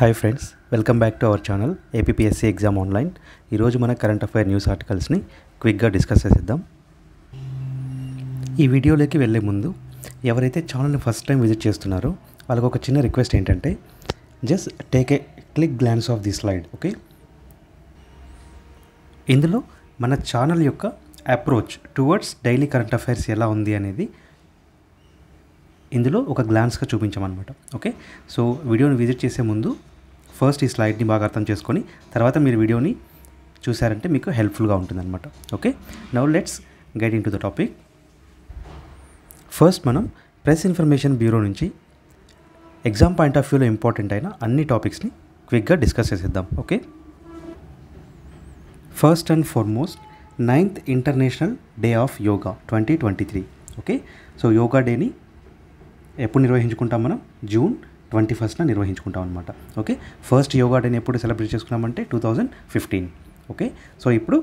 Hi friends welcome back to our channel APSC exam online ఈరోజు మన current affair news ఆర్టికల్స్ని క్విక్గా discuss చేసేద్దాం ఈ వీడియోలోకి వెళ్ళే ముందు ఎవరైతే ఛానల్ని ఫస్ట్ టైం విజిట్ చేస్తున్నారో వాళ్ళకి ఒక చిన్న రిక్వెస్ట్ ఏంటంటే just take a click glance of the slide okay ఇందులో మన ఛానల్ యొక్క approach towards daily current affairs ఎలా ఉంది అనేది ఇందులో ఒక గ్లాన్స్గా చూపించామన్నమాట ఓకే సో వీడియోని విజిట్ చేసే ముందు ఫస్ట్ ఈ స్లైడ్ని బాగా అర్థం చేసుకొని తర్వాత మీరు వీడియోని చూసారంటే మీకు హెల్ప్ఫుల్గా అనమాట okay now let's guide into the topic first మనం ప్రెస్ ఇన్ఫర్మేషన్ బ్యూరో నుంచి ఎగ్జామ్ పాయింట్ ఆఫ్ వ్యూలో ఇంపార్టెంట్ అయిన అన్ని టాపిక్స్ని క్విక్గా డిస్కస్ చేసేద్దాం okay first and foremost ninth international day of yoga twenty twenty three okay so yoga డేని ఎప్పుడు నిర్వహించుకుంటాం మనం జూన్ ట్వంటీ ఫస్ట్న నిర్వహించుకుంటాం అనమాట ఓకే ఫస్ట్ యోగా డేని ఎప్పుడు సెలబ్రేట్ చేసుకున్నామంటే two thousand fifteen okay so ఇప్పుడు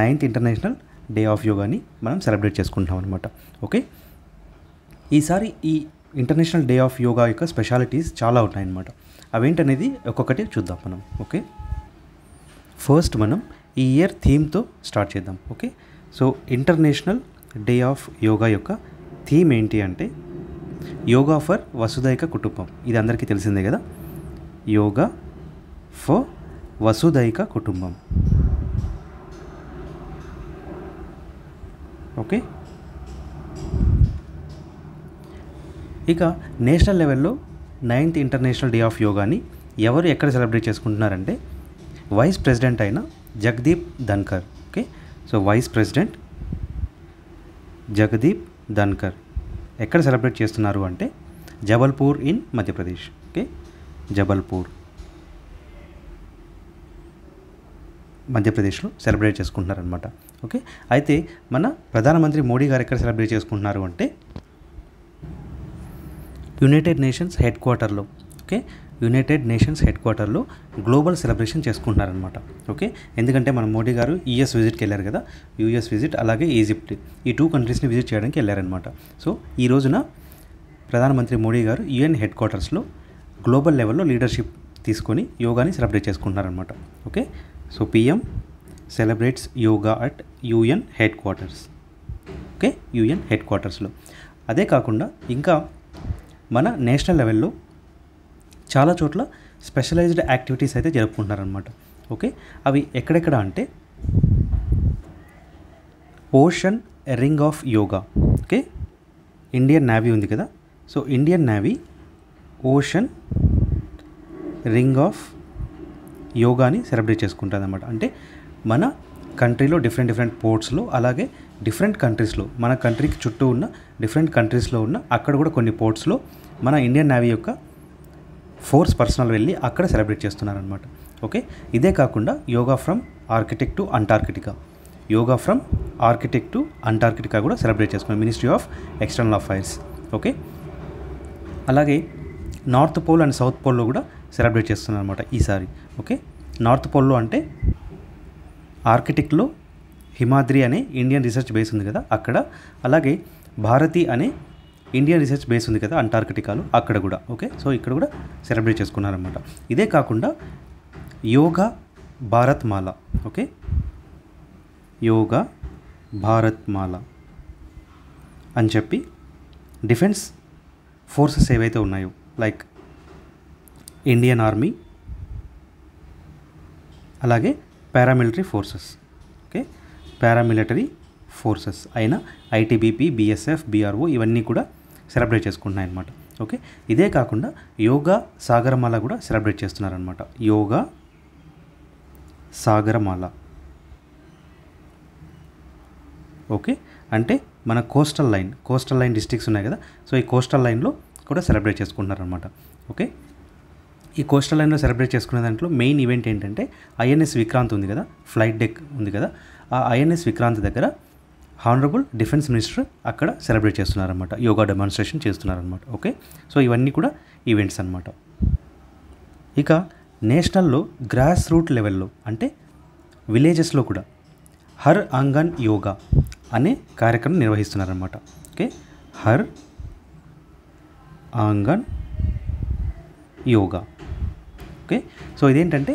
నైన్త్ ఇంటర్నేషనల్ డే ఆఫ్ యోగాని మనం సెలబ్రేట్ చేసుకుంటాం అనమాట ఓకే ఈసారి ఈ ఇంటర్నేషనల్ డే ఆఫ్ యోగా యొక్క స్పెషాలిటీస్ చాలా ఉన్నాయన్నమాట అవేంటనేది ఒక్కొక్కటి చూద్దాం మనం ఓకే ఫస్ట్ మనం ఈ ఇయర్ థీమ్తో స్టార్ట్ చేద్దాం okay so international day of yoga యొక్క థీమ్ ఏంటి అంటే యోగా ఫర్ వసుదైక కుటుంబం ఇది అందరికీ తెలిసిందే కదా యోగా ఫర్ వసుదైక కుటుంబం ఓకే ఇక నేషనల్ లెవెల్లో నైన్త్ ఇంటర్నేషనల్ డే ఆఫ్ యోగాని ఎవరు ఎక్కడ సెలబ్రేట్ చేసుకుంటున్నారంటే వైస్ ప్రెసిడెంట్ అయిన Jagdeep Dhankhar okay so vice president Jagdeep Dhankhar ఎక్కడ సెలబ్రేట్ చేస్తున్నారు అంటే జబల్పూర్ ఇన్ మధ్యప్రదేశ్ ఓకే జబల్పూర్ మధ్యప్రదేశ్లో సెలబ్రేట్ చేసుకుంటున్నారనమాట ఓకే అయితే మన ప్రధానమంత్రి మోడీ గారు ఎక్కడ సెలబ్రేట్ చేసుకుంటున్నారు అంటే యునైటెడ్ నేషన్స్ హెడ్ క్వార్టర్లో ఓకే యునైటెడ్ నేషన్స్ హెడ్ క్వార్టర్లో గ్లోబల్ సెలబ్రేషన్ చేసుకుంటున్నారనమాట ఓకే ఎందుకంటే మన మోడీ గారు యూఎస్ విజిట్కి వెళ్ళారు కదా యూఎస్ విజిట్ అలాగే ఈజిప్ట్ ఈ టూ కంట్రీస్ని విజిట్ చేయడానికి వెళ్ళారనమాట సో ఈ రోజున ప్రధానమంత్రి మోడీ గారు యుఎన్ హెడ్ క్వార్టర్స్లో గ్లోబల్ లెవెల్లో లీడర్షిప్ తీసుకొని యోగాని సెలబ్రేట్ చేసుకుంటున్నారనమాట okay so PM celebrates yoga at UN headquarters okay UN head క్వార్టర్స్లో అదే కాకుండా ఇంకా మన నేషనల్ లెవెల్లో చాలా చోట్ల స్పెషలైజ్డ్ యాక్టివిటీస్ అయితే జరుపుకుంటున్నారనమాట ఓకే అవి ఎక్కడెక్కడ అంటే ocean ring of yoga okay Indian navy ఉంది కదా so Indian navy ocean ring of యోగాని సెలబ్రేట్ చేసుకుంటుంది అనమాట అంటే మన కంట్రీలో డిఫరెంట్ డిఫరెంట్ పోర్ట్స్లో అలాగే డిఫరెంట్ కంట్రీస్లో మన కంట్రీకి చుట్టూ ఉన్న డిఫరెంట్ కంట్రీస్లో ఉన్న అక్కడ కూడా కొన్ని పోర్ట్స్లో మన ఇండియన్ నేవీ యొక్క ఫోర్స్ పర్సనల్ వెళ్ళి అక్కడ సెలబ్రేట్ చేస్తున్నారనమాట ఓకే ఇదే కాకుండా yoga from architect to Antarctica yoga from architect to Antarctica కూడా సెలబ్రేట్ చేస్తున్నాం ministry of external affairs okay అలాగే నార్త్ పోల్ అండ్ సౌత్ పోల్లో కూడా సెలబ్రేట్ చేస్తున్నారు అనమాట ఈసారి ఓకే నార్త్ పోల్లో అంటే ఆర్కిటెక్ట్లో హిమాద్రి అనే ఇండియన్ రీసెర్చ్ బేస్ ఉంది కదా అక్కడ అలాగే భారతి అనే ఇండియా రీసెర్చ్ బేస్ ఉంది కదా అంటార్కిటికాలో అక్కడ కూడా ఓకే సో ఇక్కడ కూడా సెలబ్రేట్ చేసుకున్నారనమాట ఇదే కాకుండా yoga Bharat Mala okay yoga Bharat Mala అని చెప్పి డిఫెన్స్ ఫోర్సెస్ ఏవైతే ఉన్నాయో లైక్ ఇండియన్ ఆర్మీ అలాగే paramilitary forces okay paramilitary forces అయిన ఐటీబీపీ బీఎస్ఎఫ్ బీఆర్ఓ ఇవన్నీ కూడా సెలబ్రేట్ చేసుకుంటున్నాయన్నమాట ఓకే ఇదే కాకుండా యోగా సాగరమాల కూడా సెలబ్రేట్ చేస్తున్నారనమాట యోగా సాగరమాల ఓకే అంటే మన coastal line coastal line districts ఉన్నాయి కదా సో ఈ కోస్టల్ లైన్లో కూడా సెలబ్రేట్ చేసుకుంటున్నారనమాట ఓకే ఈ కోస్టల్ లైన్లో సెలబ్రేట్ చేసుకునే దాంట్లో మెయిన్ ఈవెంట్ ఏంటంటే ఐఎన్ఎస్ విక్రాంత్ ఉంది కదా ఫ్లైట్ డెక్ ఉంది కదా ఆ ఐఎన్ఎస్ విక్రాంత్ దగ్గర హానరబుల్ డిఫెన్స్ మినిస్టర్ అక్కడ సెలబ్రేట్ చేస్తున్నారనమాట యోగా డెమాన్స్ట్రేషన్ చేస్తున్నారనమాట ఓకే సో ఇవన్నీ కూడా ఈవెంట్స్ అనమాట ఇక నేషనల్లో గ్రాస్ రూట్ లెవెల్లో అంటే విలేజెస్లో కూడా హర్ అంగన్ యోగా అనే కార్యక్రమం నిర్వహిస్తున్నారనమాట okay Har Angan yoga okay so ఇదేంటంటే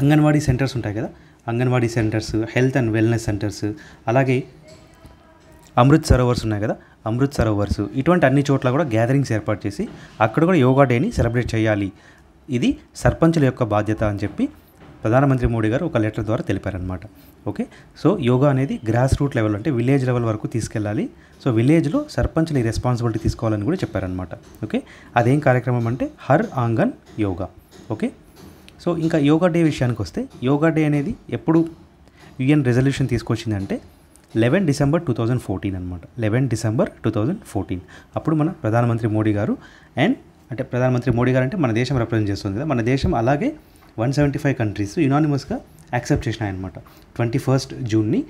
అంగన్వాడీ సెంటర్స్ ఉంటాయి కదా Anganwadi centres health and wellness centres అలాగే అమృత్ సరోవర్స్ ఉన్నాయి కదా అమృత్ సరోవర్స్ ఇటువంటి అన్ని చోట్ల కూడా గ్యాదరింగ్స్ ఏర్పాటు చేసి అక్కడ కూడా యోగా డేని సెలబ్రేట్ చేయాలి ఇది సర్పంచుల యొక్క బాధ్యత అని చెప్పి ప్రధానమంత్రి మోడీ గారు ఒక లెటర్ ద్వారా తెలిపారనమాట ఓకే సో యోగా అనేది గ్రాస్ రూట్ లెవెల్ అంటే విలేజ్ లెవెల్ వరకు తీసుకెళ్ళాలి సో విలేజ్లో సర్పంచ్లు ఈ రెస్పాన్సిబిలిటీ తీసుకోవాలని కూడా చెప్పారనమాట ఓకే అదేం కార్యక్రమం అంటే Har Angan yoga okay so ఇంకా యోగా డే విషయానికి వస్తే యోగా డే అనేది ఎప్పుడు యుఎన్ రెజల్యూషన్ తీసుకొచ్చిందంటే eleven December two thousand fourteen అనమాట eleven December two thousand fourteen అప్పుడు మన ప్రధానమంత్రి మోడీ గారు అండ్ అంటే ప్రధానమంత్రి మోడీ గారు అంటే మన దేశం రిప్రజెంట్ చేస్తుంది కదా మన దేశం అలాగే వన్ సెవెంటీ ఫైవ్ కంట్రీస్ యునానిమస్గా యాక్సెప్ట్ చేసినాయన్నమాట ట్వంటీ ఫస్ట్ జూన్ని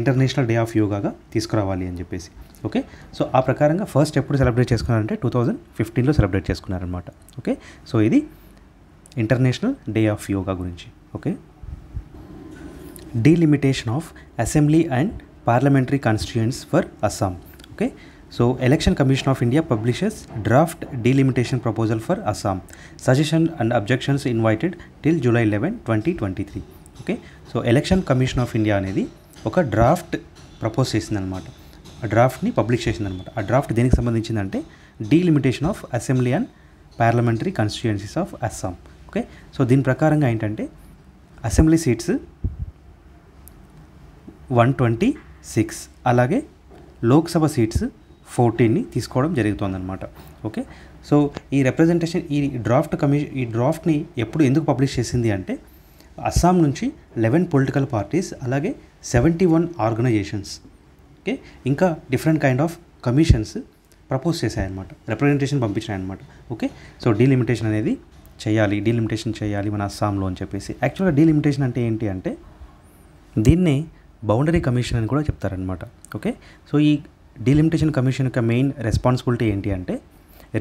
ఇంటర్నేషనల్ డే ఆఫ్ యోగాగా తీసుకురావాలి అని చెప్పేసి ఓకే సో ఆ ప్రకారంగా ఫస్ట్ ఎప్పుడు సెలబ్రేట్ చేసుకున్నారంటే టూ థౌజండ్ ఫిఫ్టీన్లో సెలబ్రేట్ చేసుకున్నారనమాట ఓకే సో ఇది ఇంటర్నేషనల్ డే ఆఫ్ యోగా గురించి okay delimitation of assembly and parliamentary constituents for Assam okay so election commission of India publishes draft delimitation proposal for Assam suggestion and objections invited till July eleven twenty twenty three okay so election commission of India అనేది ఒక draft propose చేసిందనమాట ఆ డ్రాఫ్ట్ని publish చేసిందనమాట ఆ draft దేనికి సంబంధించిందంటే delimitation of assembly and parliamentary constituencies of Assam okay so దీని ప్రకారంగా ఏంటంటే assembly seats one twenty six అలాగే లోక్సభ సీట్స్ ఫోర్టీన్ని తీసుకోవడం జరుగుతుందన్నమాట ఓకే సో ఈ రిప్రజెంటేషన్ ఈ డ్రాఫ్ట్ కమిషన్ ఈ డ్రాఫ్ట్ని ఎప్పుడు ఎందుకు పబ్లిష్ చేసింది అంటే అస్సాం నుంచి లెవెన్ పొలిటికల్ పార్టీస్ అలాగే సెవెంటీ వన్ ఆర్గనైజేషన్స్ ఓకే ఇంకా different kind of commissions propose చేశాయన్నమాట representation పంపించాయన్నమాట okay so delimitation అనేది చేయాలి డీలిమిటేషన్ చేయాలి మన అస్సాంలో అని చెప్పేసి యాక్చువల్గా డీలిమిటేషన్ అంటే ఏంటి అంటే దీన్నే బౌండరీ కమిషన్ అని కూడా చెప్తారనమాట ఓకే సో ఈ డీలిమిటేషన్ కమిషన్ యొక్క మెయిన్ రెస్పాన్సిబిలిటీ ఏంటి అంటే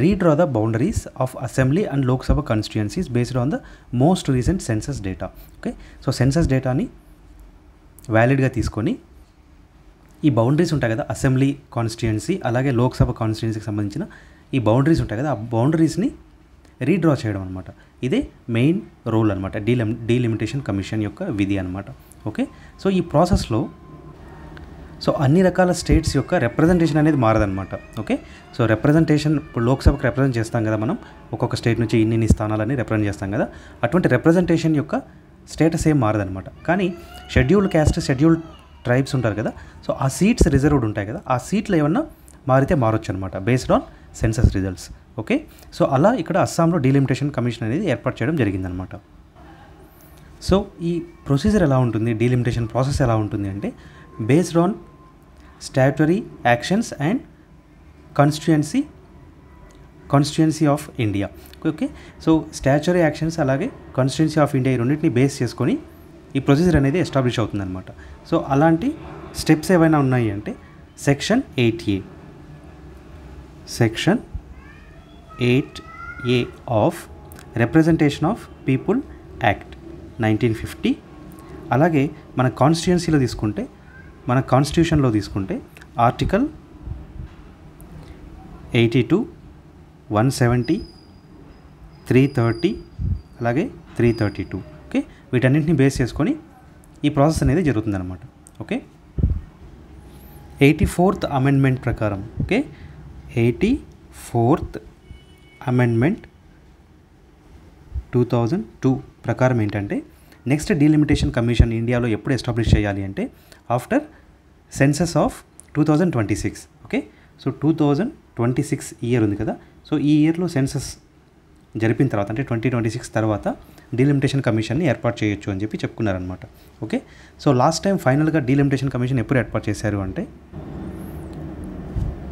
redraw the boundaries of assembly and Lok Sabha constituencies based on the most recent census data okay so census డేటాని వ్యాలిడ్గా తీసుకొని ఈ బౌండరీస్ ఉంటాయి కదా అసెంబ్లీ కాన్స్టిట్యున్సీ అలాగే లోక్సభ కాన్స్టిట్యున్సీకి సంబంధించిన ఈ బౌండరీస్ ఉంటాయి కదా ఆ బౌండరీస్ని రీడ్రా చేయడం అనమాట ఇదే మెయిన్ రోల్ అనమాట డీలిమ్ డీలిమిటేషన్ కమిషన్ యొక్క విధి అనమాట ఓకే సో ఈ ప్రాసెస్లో సో అన్ని రకాల స్టేట్స్ యొక్క రిప్రజెంటేషన్ అనేది మారదనమాట ఓకే సో రిప్రజెంటేషన్ ఇప్పుడు లోక్సభకు రిప్రజెంట్ చేస్తాం కదా మనం ఒక్కొక్క స్టేట్ నుంచి ఇన్ని ఇన్ని స్థానాలని రిప్రజెంట్ చేస్తాం కదా అటువంటి రిప్రజెంటేషన్ యొక్క స్టేటస్ ఏం మారదనమాట కానీ షెడ్యూల్డ్ క్యాస్ట్ షెడ్యూల్డ్ ట్రైబ్స్ ఉంటారు కదా సో ఆ సీట్స్ రిజర్వ్డ్ ఉంటాయి కదా ఆ సీట్లు ఏమన్నా మారితే మారొచ్చు అనమాట based on census results okay so అలా ఇక్కడ అస్సాంలో డీలిమిటేషన్ కమిషన్ అనేది ఏర్పాటు చేయడం జరిగిందనమాట సో ఈ ప్రొసీజర్ ఎలా ఉంటుంది డీలిమిటేషన్ ప్రాసెస్ ఎలా ఉంటుంది అంటే based on statutory actions and constituency constituency of India okay so statutory actions అలాగే కాన్స్టిట్యుయెన్సీ ఆఫ్ ఇండియా ఈ రెండింటిని బేస్ చేసుకొని ఈ ప్రొసీజర్ అనేది ఎస్టాబ్లిష్ అవుతుందన్నమాట సో అలాంటి స్టెప్స్ ఏవైనా ఉన్నాయి అంటే section eight A section eight A of representation of people act nineteen fifty అలాగే మన కాన్స్టిట్యున్సీలో తీసుకుంటే మన కాన్స్టిట్యూషన్లో తీసుకుంటే article eighty two one seventy three thirty అలాగే త్రీ థర్టీ టూ ఓకే వీటన్నింటిని బేస్ చేసుకొని ఈ ప్రాసెస్ అనేది జరుగుతుందన్నమాట ఓకే ఎయిటీ ఫోర్త్ అమెండ్మెంట్ ప్రకారం okay eighty fourth amendment two thousand two ప్రకారం ఏంటంటే నెక్స్ట్ డీలిమిటేషన్ కమిషన్ ఇండియాలో ఎప్పుడు ఎస్టాబ్లిష్ చేయాలి అంటే after census of two thousand twenty six okay so two thousand twenty six year ఉంది కదా సో ఈ ఇయర్లో సెన్సస్ జరిపిన తర్వాత అంటే ట్వంటీ ట్వంటీ సిక్స్ తర్వాత డీలిమిటేషన్ కమిషన్ని ఏర్పాటు చేయొచ్చు అని చెప్పి చెప్పుకున్నారనమాట ఓకే సో లాస్ట్ టైం ఫైనల్గా డీలిమిటేషన్ కమిషన్ ఎప్పుడు ఏర్పాటు చేశారు అంటే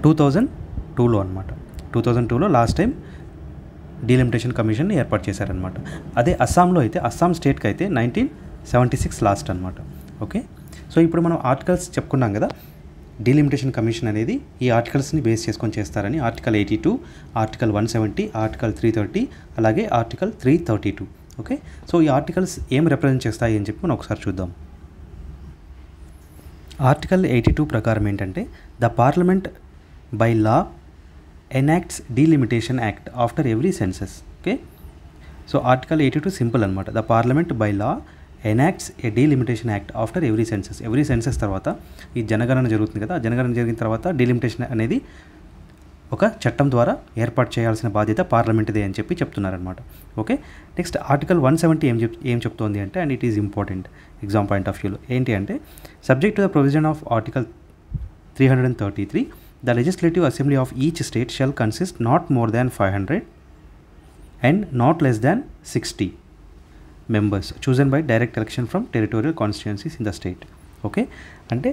టూ థౌజండ్ టూలో అనమాట టూ థౌజండ్ టూలో లాస్ట్ టైం డీలిమిటేషన్ కమిషన్ ఏర్పాటు చేశారనమాట అదే అస్సాంలో అయితే అస్సాం స్టేట్కి అయితే నైన్టీన్ సెవెంటీ సిక్స్ లాస్ట్ అనమాట ఓకే సో ఇప్పుడు మనం ఆర్టికల్స్ చెప్పుకున్నాం కదా డీలిమిటేషన్ కమిషన్ అనేది ఈ ఆర్టికల్స్ని బేస్ చేసుకొని చేస్తారని article eighty two article one seventy article three thirty అలాగే article three thirty two okay so ఈ ఆర్టికల్స్ ఏం రిప్రజెంట్ చేస్తాయి అని చెప్పి మనం ఒకసారి చూద్దాం ఆర్టికల్ ఎయిటీ టూ ప్రకారం ఏంటంటే the parliament by law enacts delimitation act after every census okay so article eighty two simple అనమాట the parliament by law enacts a delimitation act after every census every census తర్వాత ఈ జనగణన జరుగుతుంది కదా జనగణన జరిగిన తర్వాత డీలిమిటేషన్ అనేది ఒక చట్టం ద్వారా ఏర్పాటు చేయాల్సిన బాధ్యత పార్లమెంట్దే అని చెప్పి చెప్తున్నారనమాట okay next article one seventy ఏం చెప్ ఏం చెప్తోంది అంటే and it is important exam point of వ్యూలో ఏంటి అంటే subject to the provision of article three hundred and thirty three The Legislative Assembly of each state shall consist not more than 500 and not less than 60 members chosen by direct election from territorial constituencies in the state. Okay అంటే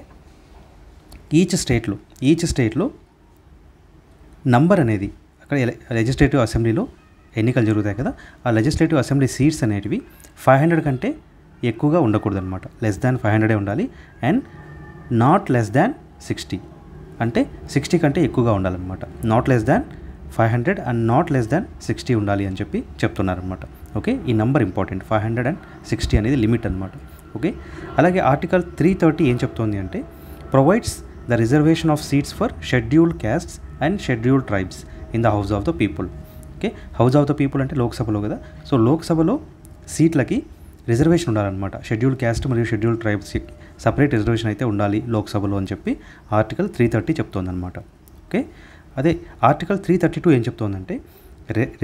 each స్టేట్లో each స్టేట్లో number అనేది అక్కడ legislative అసెంబ్లీలో ఎన్నికలు జరుగుతాయి కదా ఆ లెజిస్లేటివ్ అసెంబ్లీ సీట్స్ అనేటివి ఫైవ్ హండ్రెడ్ కంటే ఎక్కువగా ఉండకూడదు అనమాట లెస్ దాన్ ఫైవ్ హండ్రెడే ఉండాలి and not less than sixty అంటే సిక్స్టీ కంటే ఎక్కువగా ఉండాలన్నమాట not less than five hundred and not less than sixty ఉండాలి అని చెప్పి చెప్తున్నారనమాట ఓకే ఈ number important five hundred and sixty అనేది లిమిట్ అనమాట ఓకే అలాగే ఆర్టికల్ త్రీ థర్టీ ఏం చెప్తోంది అంటే provides the reservation of seats for scheduled castes and scheduled tribes in the house of the people okay house of the people అంటే లోక్సభలో కదా so లోక్సభలో సీట్లకి రిజర్వేషన్ ఉండాలన్నమాట షెడ్యూల్ క్యాస్ట్ మరియు షెడ్యూల్డ్ ట్రైబ్స్కి సపరేట్ రిజర్వేషన్ అయితే ఉండాలి లోక్సభలో అని చెప్పి ఆర్టికల్ త్రీ థర్టీ చెప్తోందనమాట ఓకే అదే ఆర్టికల్ త్రీ థర్టీ టూ ఏం చెప్తోందంటే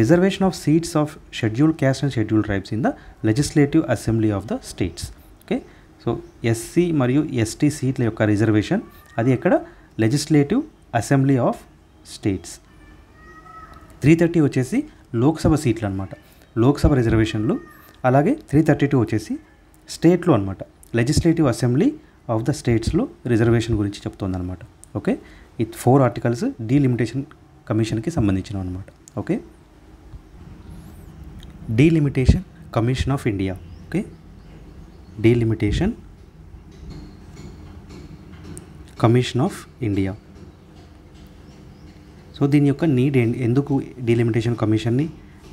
reservation of seats of schedule caste and schedule tribes in the legislative assembly of the states okay so SC మరియు ఎస్టీ సీట్ల యొక్క రిజర్వేషన్ అది ఎక్కడ legislative assembly of states three thirty వచ్చేసి లోక్సభ సీట్లు అనమాట లోక్సభ రిజర్వేషన్లు అలాగే త్రీ థర్టీ టూ వచ్చేసి స్టేట్లు అనమాట లెజిస్లేటివ్ అసెంబ్లీ ఆఫ్ ద స్టేట్స్లో రిజర్వేషన్ గురించి అనమాట ఓకే ఈ ఫోర్ ఆర్టికల్స్ డీలిమిటేషన్ కమిషన్కి సంబంధించినవి అనమాట okay delimitation commission of India okay delimitation commission of India so దీని యొక్క నీడ్ ఎందుకు డీలిమిటేషన్ కమిషన్ని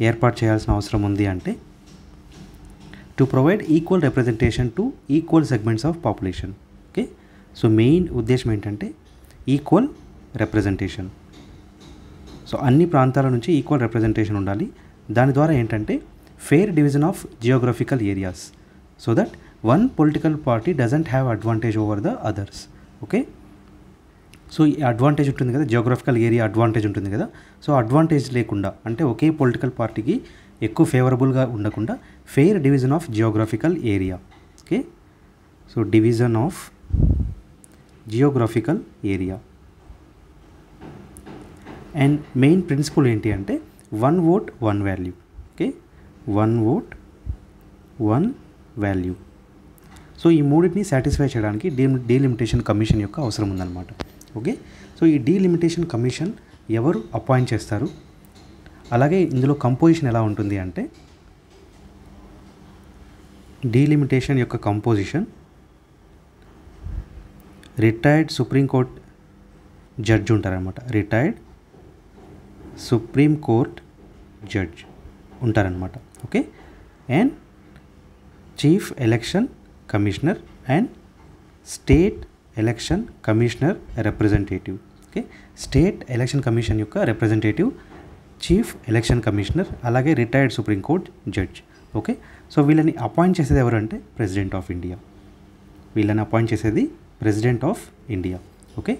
ఏర్పాటు చేయాల్సిన అవసరం ఉంది అంటే to provide equal representation to equal segments of population okay so main ఉద్దేశం ఏంటంటే ఈక్వల్ రిప్రజెంటేషన్ సో అన్ని ప్రాంతాల నుంచి ఈక్వల్ రిప్రజెంటేషన్ ఉండాలి దాని ద్వారా ఏంటంటే fair division of geographical areas so that one political party doesn't have advantage over the others okay so ఈ అడ్వాంటేజ్ ఉంటుంది కదా జియోగ్రఫికల్ ఏరియా అడ్వాంటేజ్ ఉంటుంది కదా సో అడ్వాంటేజ్ లేకుండా అంటే ఒకే పొలిటికల్ పార్టీకి ఎక్కువ ఫేవరబుల్గా ఉండకుండా fair division of geographical area okay so division of geographical area and main principle ఏంటి అంటే one vote one value okay one vote one value so ఈ మూడింటిని సాటిస్ఫై చేయడానికి డీ డీలిమిటేషన్ కమిషన్ యొక్క అవసరం ఉందన్నమాట ఓకే సో ఈ డీలిమిటేషన్ కమిషన్ ఎవరు అపాయింట్ చేస్తారు అలాగే ఇందులో కంపోజిషన్ ఎలా ఉంటుంది అంటే delimitation okay composition retired supreme court judge उन्मा रिटायर्ड सुप्रीम कोर्ट जड् उन्मा okay and chief election commissioner and state election commissioner representative okay state election commission okay representative chief election commissioner अलगे retired supreme court judge okay so వీళ్ళని appoint చేసేది ఎవరంటే president of India వీళ్ళని appoint చేసేది president of India okay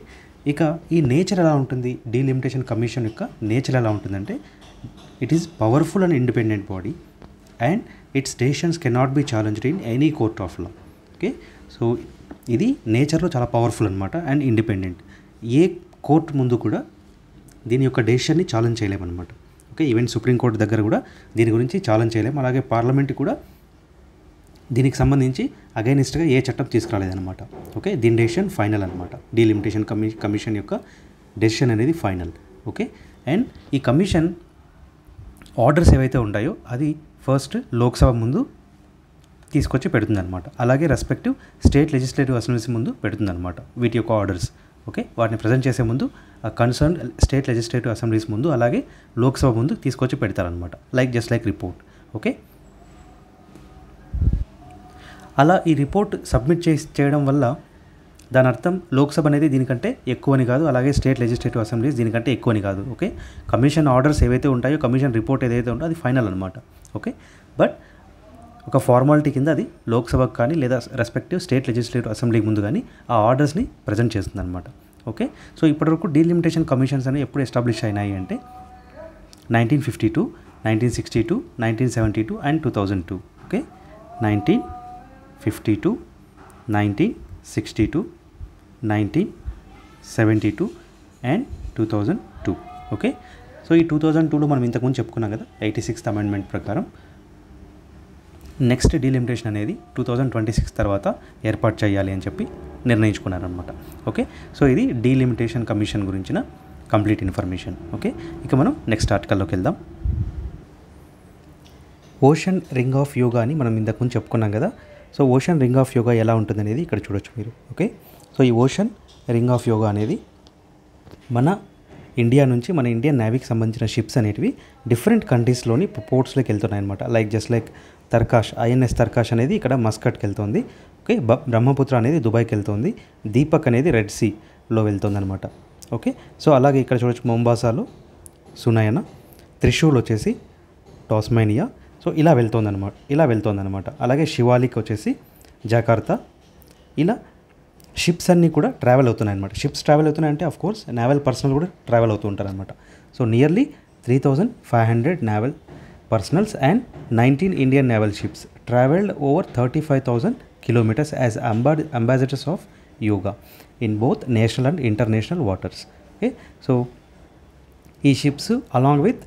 ఇక ఈ nature ఎలా ఉంటుంది డీలిమిటేషన్ కమిషన్ యొక్క నేచర్ ఎలా ఉంటుందంటే it is powerful and independent body and its decisions cannot be challenged in any court of law okay so ఇది నేచర్లో చాలా పవర్ఫుల్ అనమాట అండ్ ఇండిపెండెంట్ ఏ కోర్ట్ ముందు కూడా దీని యొక్క డెసిషన్ని ఛాలెంజ్ చేయలేమన్నమాట ఓకే ఈవెన్ సుప్రీంకోర్టు దగ్గర కూడా దీని గురించి ఛాలెంజ్ చేయలేము అలాగే పార్లమెంట్ కూడా దీనికి సంబంధించి అగైనిస్ట్గా ఏ చట్టం తీసుకురాలేదన్నమాట ఓకే దీని డెసిషన్ ఫైనల్ అనమాట డీలిమిటేషన్ కమి కమిషన్ యొక్క డెసిషన్ అనేది ఫైనల్ ఓకే అండ్ ఈ కమిషన్ ఆర్డర్స్ ఏవైతే ఉంటాయో అది ఫస్ట్ లోక్సభ ముందు తీసుకొచ్చి పెడుతుందన్నమాట అలాగే రెస్పెక్టివ్ స్టేట్ లెజిస్లేటివ్ అసెంబ్లీస్ ముందు పెడుతుందన్నమాట వీటి యొక్క ఆర్డర్స్ ఓకే వాటిని ప్రజెంట్ చేసే ముందు కన్సర్న్ స్టేట్ లెజిస్లేటివ్ అసెంబ్లీస్ ముందు అలాగే లోక్సభ ముందు తీసుకొచ్చి పెడతారనమాట like just like report okay అలా ఈ రిపోర్ట్ సబ్మిట్ చే చేయడం వల్ల దాని అర్థం లోక్సభ అనేది దీనికంటే ఎక్కువని కాదు అలాగే స్టేట్ లెజిస్లేటివ్ అసెంబ్లీస్ దీనికంటే ఎక్కువని కాదు ఓకే కమిషన్ ఆర్డర్స్ ఏవైతే ఉంటాయో కమిషన్ రిపోర్ట్ ఏదైతే ఉందో అది ఫైనల్ అనమాట ఓకే బట్ ఒక ఫార్మాలిటీ కింద అది లోక్సభకు కానీ లేదా రెస్పెక్టివ్ స్టేట్ లెజిస్లేటివ్ అసెంబ్లీకి ముందు కానీ ఆ ఆర్డర్స్ని ప్రజెంట్ చేస్తుందన్నమాట ఓకే సో ఇప్పటివరకు డీలిమిటేషన్ కమిషన్స్ అనేవి ఎప్పుడు ఎస్టాబ్లిష్ అయినాయి అంటే nineteen fifty two nineteen sixty two nineteen seventy two and two thousand two okay nineteen fifty two nineteen sixty two nineteen seventy two and two thousand two okay so ఈ two thousand టూలో మనం ఇంతకుముందు చెప్పుకున్నాం కదా eighty sixth amendment ప్రకారం next delimitation అనేది two thousand twenty six తర్వాత ఏర్పాటు చేయాలి అని చెప్పి నిర్ణయించుకున్నారనమాట ఓకే సో ఇది డీలిమిటేషన్ కమిషన్ గురించిన కంప్లీట్ ఇన్ఫర్మేషన్ ఓకే ఇక మనం నెక్స్ట్ ఆర్టికల్లోకి వెళ్దాం ఓషన్ రింగ్ ఆఫ్ యోగా అని మనం ఇంతకు ముందు చెప్పుకున్నాం కదా so ocean ring of yoga ఎలా ఉంటుంది అనేది ఇక్కడ చూడొచ్చు మీరు ఓకే సో ఈ ఓషన్ రింగ్ ఆఫ్ యోగా అనేది మన ఇండియా నుంచి మన ఇండియన్ నేవీకి సంబంధించిన షిప్స్ అనేటివి డిఫరెంట్ కంట్రీస్లోని పోర్ట్స్లోకి వెళ్తున్నాయి అనమాట like just like Tarkash INS Tarkash అనేది ఇక్కడ మస్కట్కి వెళ్తుంది ఓకే బ్రహ్మపుత్ర అనేది దుబాయ్కి వెళ్తుంది దీపక్ అనేది రెడ్ సీలో వెళ్తుంది అనమాట ఓకే సో అలాగే ఇక్కడ చూడొచ్చు ముంబాసాలో సునయన త్రిశూల్ వచ్చేసి టాస్మేనియా సో ఇలా వెళ్తుందనమాట ఇలా వెళ్తుందనమాట అలాగే శివాలిక్ వచ్చేసి జాకార్తా ఇలా షిప్స్ అన్నీ కూడా ట్రావెల్ అవుతున్నాయి అనమాట షిప్స్ ట్రావెల్ అవుతున్నాయి అంటే ఆఫ్ కోర్స్ నావెల్ పర్సనల్ కూడా ట్రావెల్ అవుతుంటారు అనమాట so nearly three thousand five hundred naval nineteen and 19 Indian naval ships traveled over 35,000 kilometers as amb- ambassadors of yoga in both national and international waters. Okay, so ఈ ships along with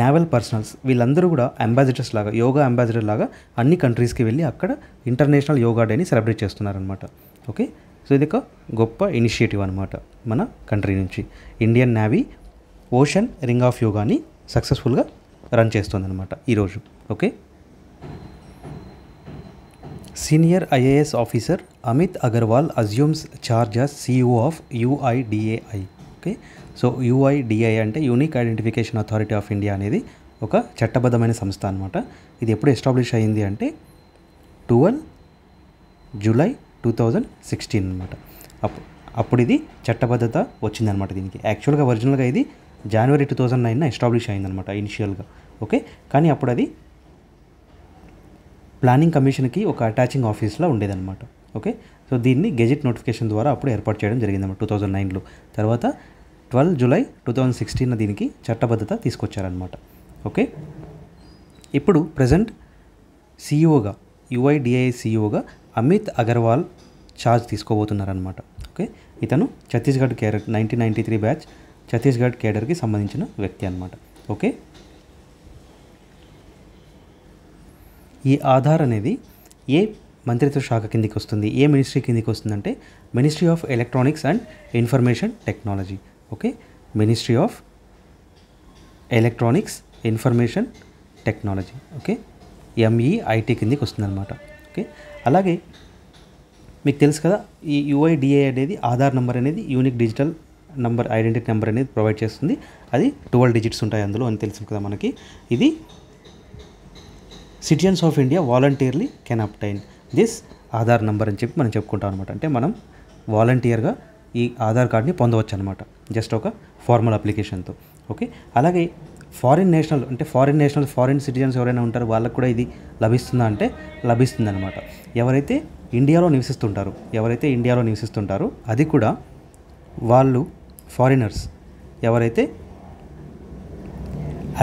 naval personnels వీళ్ళందరూ కూడా ambassadors లాగా yoga ambassador లాగా అన్ని కంట్రీస్కి వెళ్ళి అక్కడ international yoga డేని సెలబ్రేట్ చేస్తున్నారనమాట ఓకే సో ఇది ఒక గొప్ప ఇనిషియేటివ్ అనమాట మన కంట్రీ నుంచి Indian navy ocean ring of యోగాని సక్సెస్ఫుల్గా రన్ అనమాట ఈరోజు okay senior IAS officer Amit Agarwal assumes charge as CEO of UIDAI okay so UIDAI అంటే unique identification authority of India అనేది ఒక చట్టబద్ధమైన సంస్థ అనమాట ఇది ఎప్పుడు ఎస్టాబ్లిష్ అయింది అంటే twelve July two thousand sixteen అనమాట అప్పుడు అప్పుడు ఇది చట్టబద్ధత వచ్చిందనమాట దీనికి యాక్చువల్గా ఒరిజినల్గా ఇది జనవరి టూ థౌజండ్ నైన్ ఎస్టాబ్లిష్ అయిందనమాట ఇనిషియల్గా ఓకే కానీ అప్పుడు అది ప్లానింగ్ కమిషన్కి ఒక అటాచింగ్ ఆఫీస్లో ఉండేదన్నమాట ఓకే సో దీన్ని గెజెట్ నోటిఫికేషన్ ద్వారా అప్పుడు ఏర్పాటు చేయడం జరిగిందన్నమాట టూ థౌజండ్ నైన్లో తర్వాత twelve July two thousand sixteen దీనికి చట్టబద్ధత తీసుకొచ్చారనమాట ఓకే ఇప్పుడు ప్రజెంట్ సీఈఓగా యుఐడిఐ సీఈఓగా అమిత్ అగర్వాల్ ఛార్జ్ తీసుకోబోతున్నారనమాట ఓకే ఇతను ఛత్తీస్గఢ్ కేరట్ nineteen ninety three batch Chhattisgarh cadre के संबंधिन व्यक्ति అన్నమాట ओके ये आधार అనేది ఏ మంత్రిత్వ శాఖ కిందకి వస్తుంది ఏ మినిస్ట్రీ కిందకి వస్తుందంటే ministry of electronics and information technology okay ministry of electronics information technology okay MEIT కిందకి వస్తుందన్నమాట ఓకే అలాగే మీకు తెలుసు కదా ఈ యుఐడిఐ అనేది ఆధార్ నంబర్ అనేది unique digital number identity number అనేది ప్రొవైడ్ చేస్తుంది అది ట్వెల్వ్ డిజిట్స్ ఉంటాయి అందులో అని తెలుసు కదా మనకి ఇది citizens of India voluntarily can obtain this Aadhaar number అని చెప్పి మనం చెప్పుకుంటాం అనమాట అంటే మనం వాలంటీర్గా ఈ ఆధార్ కార్డ్ని పొందవచ్చు అనమాట జస్ట్ ఒక ఫార్మల్ అప్లికేషన్తో ఓకే అలాగే ఫారిన్ నేషనల్ అంటే ఫారిన్ నేషనల్ ఫారిన్ సిటిజన్స్ ఎవరైనా ఉంటారో వాళ్ళకు కూడా ఇది లభిస్తుందా అంటే లభిస్తుంది అనమాట ఎవరైతే ఇండియాలో నివసిస్తుంటారు ఎవరైతే ఇండియాలో నివసిస్తుంటారో అది కూడా వాళ్ళు ఫారినర్స్ ఎవరైతే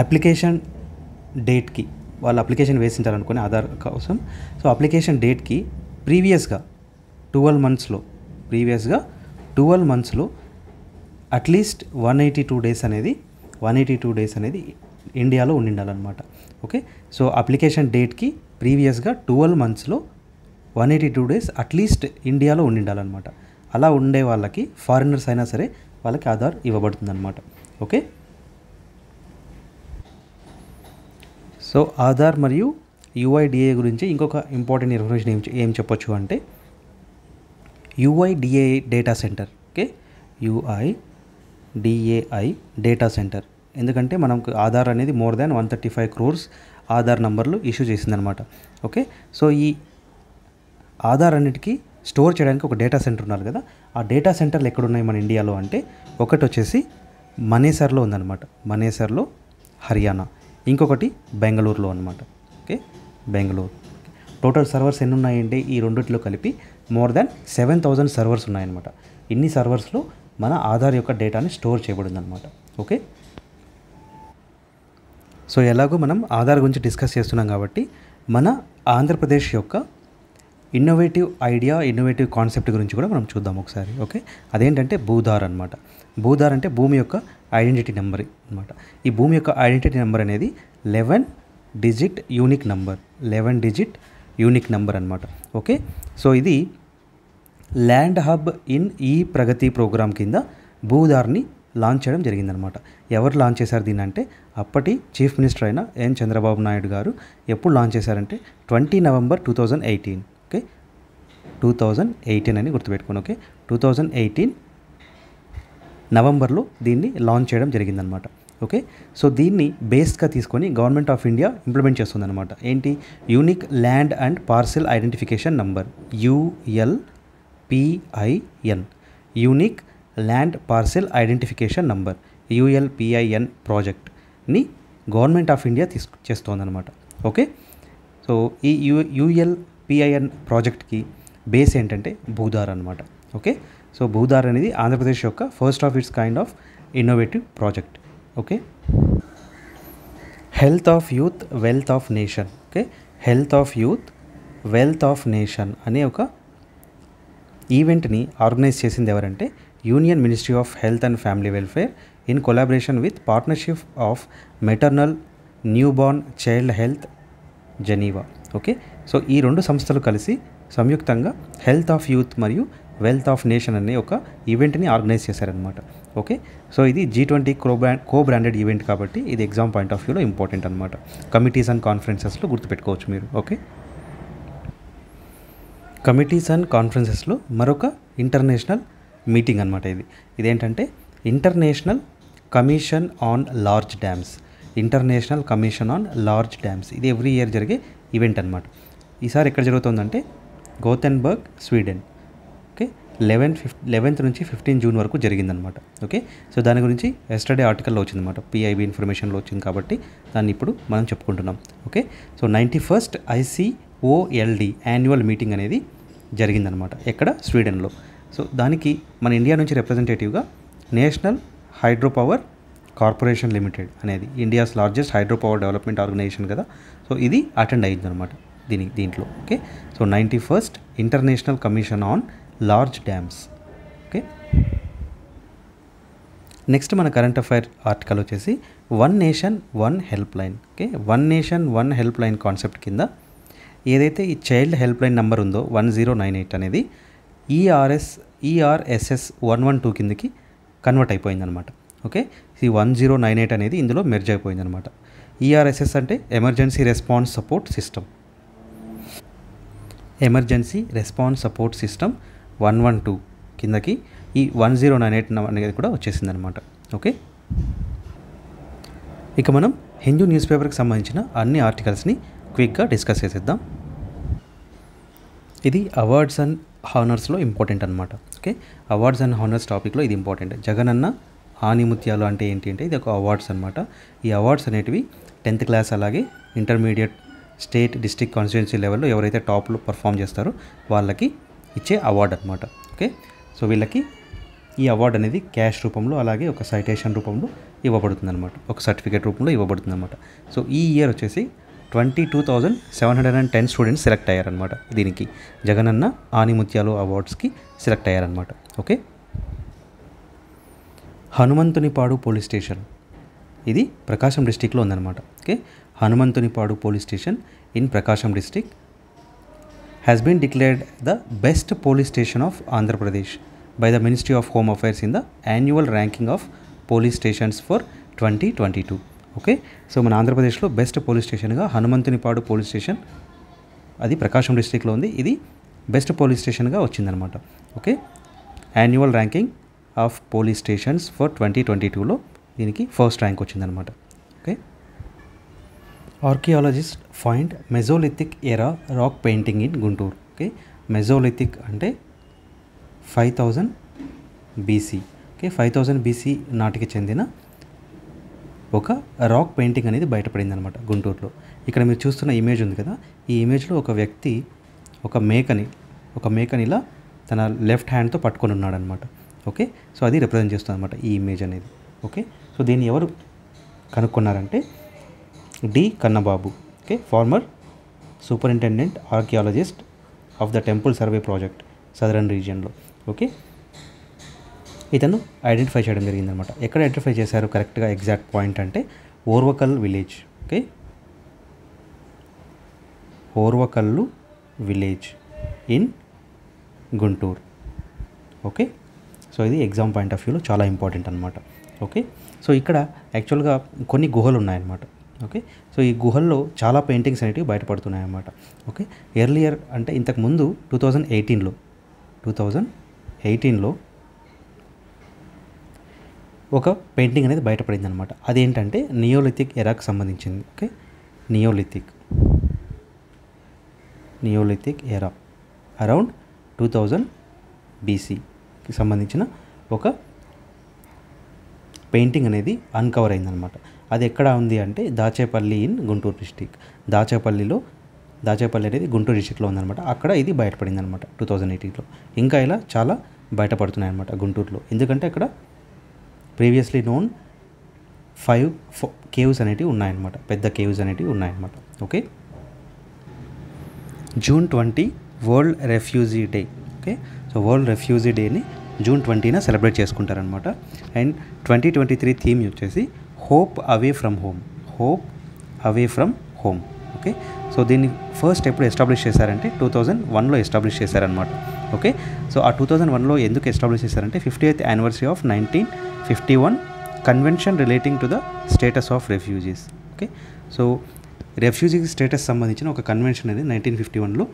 అప్లికేషన్ డేట్కి వాళ్ళు అప్లికేషన్ వేసింటారు అనుకునే ఆధార్ కోసం సో అప్లికేషన్ డేట్కి ప్రీవియస్గా టువెల్వ్ మంత్స్లో ప్రీవియస్గా టువెల్వ్ మంత్స్లో at least one eighty two days అనేది వన్ ఎయిటీ టూ డేస్ అనేది ఇండియాలో ఉండాలన్నమాట ఓకే సో అప్లికేషన్ డేట్కి ప్రీవియస్గా టువెల్వ్ మంత్స్లో one eighty two days at least ఇండియాలో ఉండాలన్నమాట అలా ఉండే వాళ్ళకి ఫారినర్స్ అయినా సరే వాళ్ళకి ఆధార్ ఇవ్వబడుతుందన్నమాట ఓకే సో ఆధార్ మరియు యుఐడిఏ గురించి ఇంకొక ఇంపార్టెంట్ ఇన్ఫర్మేషన్ ఏం ఏం చెప్పొచ్చు అంటే UIDAI data center okay UIDAI data center ఎందుకంటే మనకు ఆధార్ అనేది more than one thirty five crores Aadhaar నంబర్లు ఇష్యూ చేసిందనమాట ఓకే సో ఈ ఆధార్ అన్నిటికీ స్టోర్ చేయడానికి ఒక డేటా సెంటర్ ఉన్నారు కదా ఆ డేటా సెంటర్లు ఎక్కడున్నాయి మన ఇండియాలో అంటే ఒకటి వచ్చేసి మనేసర్లో ఉందన్నమాట మనేసర్లో హర్యానా ఇంకొకటి బెంగళూరులో అనమాట ఓకే బెంగళూరు టోటల్ సర్వర్స్ ఎన్ని ఉన్నాయంటే ఈ రెండిట్లో కలిపి more than seven thousand servers ఉన్నాయన్నమాట ఇన్ని సర్వర్స్లో మన ఆధార్ యొక్క డేటాని స్టోర్ చేయబడింది అనమాట ఓకే సో ఎలాగో మనం ఆధార్ గురించి డిస్కస్ చేస్తున్నాం కాబట్టి మన ఆంధ్రప్రదేశ్ యొక్క ఇన్నోవేటివ్ ఐడియా ఇన్నోవేటివ్ కాన్సెప్ట్ గురించి కూడా మనం చూద్దాం ఒకసారి ఓకే అదేంటంటే భూధార్ అనమాట భూధార్ అంటే భూమి యొక్క ఐడెంటిటీ నెంబర్ అనమాట ఈ భూమి యొక్క ఐడెంటిటీ నెంబర్ అనేది eleven digit unique number eleven digit unique number అనమాట ఓకే సో ఇది ల్యాండ్ హబ్ ఇన్ ఈ ప్రగతి ప్రోగ్రాం కింద భూధార్ని లాంచ్ చేయడం జరిగిందనమాట ఎవరు లాంచ్ చేశారు దీని అంటే అప్పటి చీఫ్ మినిస్టర్ అయిన ఎన్ చంద్రబాబు నాయుడు గారు ఎప్పుడు లాంచ్ చేశారంటే twenty November two thousand eighteen two thousand eighteen అని గుర్తుపెట్టుకోండి ఓకే టూ థౌజండ్ ఎయిటీన్ నవంబర్లో దీన్ని లాంచ్ చేయడం జరిగిందనమాట ఓకే సో దీన్ని బేస్గా తీసుకొని గవర్నమెంట్ ఆఫ్ ఇండియా ఇంప్లిమెంట్ చేస్తుందన్నమాట ఏంటి unique land and parcel identification number UL PIN unique land parcel identification number ULPIN ప్రాజెక్ట్ని గవర్నమెంట్ ఆఫ్ ఇండియా తీసుకు చేస్తోందనమాట ఓకే సో ఈ యూ యూఎల్పిఐఎన్ ప్రాజెక్ట్కి బేస్ ఏంటంటే భూదార్ అనమాట ఓకే సో భూదార్ అనేది ఆంధ్రప్రదేశ్ యొక్క first of it's kind of innovative project okay health of youth wealth of nation okay health of youth wealth of nation అనే ఒక ఈవెంట్ని ఆర్గనైజ్ చేసింది ఎవరంటే union ministry of health and family welfare in collaboration with partnership of maternal newborn child health Geneva okay so ఈ రెండు సంస్థలు కలిసి సంయుక్తంగా health of youth మరియు వెల్త్ ఆఫ్ నేషన్ అనే ఒక ఈవెంట్ని ఆర్గనైజ్ చేశారనమాట ఓకే సో ఇది G twenty co brand co branded event కాబట్టి ఇది ఎగ్జామ్ పాయింట్ ఆఫ్ వ్యూలో ఇంపార్టెంట్ అనమాట కమిటీస్ అండ్ కాన్ఫరెన్సెస్లో గుర్తుపెట్టుకోవచ్చు మీరు ఓకే కమిటీస్ అండ్ కాన్ఫరెన్సెస్లో మరొక ఇంటర్నేషనల్ మీటింగ్ అనమాట ఇది ఇదేంటంటే international commission on large dams international commission on large dams ఇది ఎవ్రీ ఇయర్ జరిగే ఈవెంట్ అనమాట ఈసారి ఎక్కడ జరుగుతుందంటే గోతెన్బర్గ్ స్వీడన్ ఓకే లెవెన్ ఫిఫ్ లెవెన్త్ నుంచి ఫిఫ్టీన్ జూన్ వరకు జరిగిందనమాట ఓకే సో దాని గురించి ఎస్టర్డే ఆర్టికల్లో వచ్చిందనమాట పిఐబి ఇన్ఫర్మేషన్లో వచ్చింది కాబట్టి దాన్ని ఇప్పుడు మనం చెప్పుకుంటున్నాం okay so ninety first ICOLD annual meeting అనేది జరిగిందనమాట ఎక్కడ స్వీడన్లో సో దానికి మన ఇండియా నుంచి రిప్రజెంటేటివ్గా national hydro power corporation limited అనేది India's largest hydro power development organisation కదా సో ఇది అటెండ్ అయ్యిందనమాట దీని దీంట్లో okay so ninety first international commission on large dams okay next మన కరెంట్ అఫైర్ ఆర్టికల్ వచ్చేసి one nation one help line okay one nation one help line concept కింద ఏదైతే ఈ చైల్డ్ హెల్ప్ లైన్ నెంబర్ ఉందో one zero nine eight అనేది ERS ERSS one one two కిందకి convert అయిపోయిందనమాట okay ఈ వన్ జీరో నైన్ ఎయిట్ అనేది ఇందులో మెర్జ్ అయిపోయిందనమాట ఈఆర్ఎస్ఎస్ e అంటే emergency response support system emergency response support system one one two కిందకి ఈ వన్ జీరో నైన్ ఎయిట్ అనేది కూడా వచ్చేసిందనమాట ఓకే ఇక మనం హిందూ న్యూస్ పేపర్కి సంబంధించిన అన్ని ఆర్టికల్స్ని క్విక్గా డిస్కస్ చేసేద్దాం ఇది అవార్డ్స్ అండ్ హానర్స్లో ఇంపార్టెంట్ అనమాట ఓకే అవార్డ్స్ అండ్ హానర్స్ టాపిక్లో ఇది ఇంపార్టెంట్ జగనన్న ఆనిముత్యాలు అంటే ఏంటి అంటే ఇది ఒక అవార్డ్స్ అనమాట ఈ అవార్డ్స్ అనేటివి టెన్త్ క్లాస్ అలాగే ఇంటర్మీడియట్ స్టేట్ డిస్టిక్ కాన్స్టిట్యున్సీ లెవెల్లో ఎవరైతే టాప్లో పర్ఫామ్ చేస్తారో వాళ్ళకి ఇచ్చే అవార్డు అనమాట ఓకే సో వీళ్ళకి ఈ అవార్డు అనేది క్యాష్ రూపంలో అలాగే ఒక సైటేషన్ రూపంలో అనమాట ఒక సర్టిఫికేట్ రూపంలో అనమాట సో ఈ ఇయర్ వచ్చేసి twenty two thousand seven hundred and ten students select అయ్యారనమాట దీనికి Jagananna ఆనిముత్యాలు అవార్డ్స్కి select అయ్యారనమాట okay Hanumanthunipadu police station ఇది ప్రకాశం డిస్టిక్లో ఉందన్నమాట okay Hanumanthunipadu police station in Prakasam district has been declared the best police station of Andhra Pradesh by the ministry of home affairs in the annual ranking of police stations for twenty twenty two okay so మన ఆంధ్రప్రదేశ్లో best police స్టేషన్గా Hanumanthunipadu police station అది ప్రకాశం డిస్టిక్లో ఉంది ఇది best police స్టేషన్గా వచ్చిందనమాట okay annual ranking of police stations for twenty twenty టూలో దీనికి ఫస్ట్ ర్యాంక్ వచ్చిందనమాట okay archaeologist find mesolithic era rock painting in Guntur okay mesolithic అంటే five thousand BC okay five thousand BC నాటికి చెందిన ఒక రాక్ పెయింటింగ్ అనేది బయటపడింది అనమాట గుంటూరులో ఇక్కడ మీరు చూస్తున్న ఇమేజ్ ఉంది కదా ఈ ఇమేజ్లో ఒక వ్యక్తి ఒక మేకని ఒక మేకనిలా తన లెఫ్ట్ హ్యాండ్తో పట్టుకొని ఉన్నాడనమాట ఓకే సో అది రిప్రజెంట్ చేస్తుంది అనమాట ఈ ఇమేజ్ అనేది ఓకే సో దీన్ని ఎవరు కనుక్కున్నారంటే D Kannababu okay former superintendent archaeologist of the temple survey project southern రీజియన్లో ఓకే ఇతను ఐడెంటిఫై చేయడం జరిగిందనమాట ఎక్కడ ఐడెంటిఫై చేశారు కరెక్ట్గా ఎగ్జాక్ట్ పాయింట్ అంటే Orvakal village okay Orvakallu village in Guntur okay so ఇది ఎగ్జామ్ పాయింట్ ఆఫ్ వ్యూలో చాలా ఇంపార్టెంట్ అనమాట ఓకే సో ఇక్కడ యాక్చువల్గా కొన్ని గుహలు ఉన్నాయన్నమాట ఓకే సో ఈ గుహల్లో చాలా పెయింటింగ్స్ అనేవి బయటపడుతున్నాయి అన్నమాట ఓకే ఎర్లియర్ అంటే ఇంతకు ముందు టూ థౌజండ్ ఎయిటీన్లో టూ థౌజండ్ ఎయిటీన్లో ఒక పెయింటింగ్ అనేది బయటపడింది అనమాట అదేంటంటే నియోలిథిక్ ఎరాకు సంబంధించింది okay neolithic neolithic era around two thousand బీసీకి సంబంధించిన ఒక పెయింటింగ్ అనేది అన్కవర్ అయిందనమాట అది ఎక్కడ ఉంది అంటే దాచేపల్లి ఇన్ గుంటూరు డిస్టిక్ దాచేపల్లిలో దాచేపల్లి అనేది గుంటూరు డిస్టిక్లో ఉందన్నమాట అక్కడ ఇది బయటపడింది అనమాట టూ థౌజండ్ ఎయిటీన్లో ఇంకా ఇలా చాలా బయటపడుతున్నాయి అనమాట గుంటూరులో ఎందుకంటే అక్కడ previously known five four caves అనేటివి ఉన్నాయన్నమాట పెద్ద కేవ్స్ అనేటివి ఉన్నాయన్నమాట okay June twenty world refugee day okay so world refugee డేని జూన్ ట్వంటీన సెలబ్రేట్ చేసుకుంటారనమాట and twenty twenty three theme వచ్చేసి hope away from home hope away from home okay so దీన్ని ఫస్ట్ ఎప్పుడు ఎస్టాబ్లిష్ చేశారంటే టూ థౌజండ్ వన్లో establish చేశారనమాట okay so ఆ టూ థౌజండ్ వన్లో ఎందుకు ఎస్టాబ్లిష్ చేశారంటే fifty eighth anniversary of nineteen fifty one convention relating to the status of refugees okay so refugee status సంబంధించిన ఒక కన్వెన్షన్ అనేది నైన్టీన్ ఫిఫ్టీ వన్లో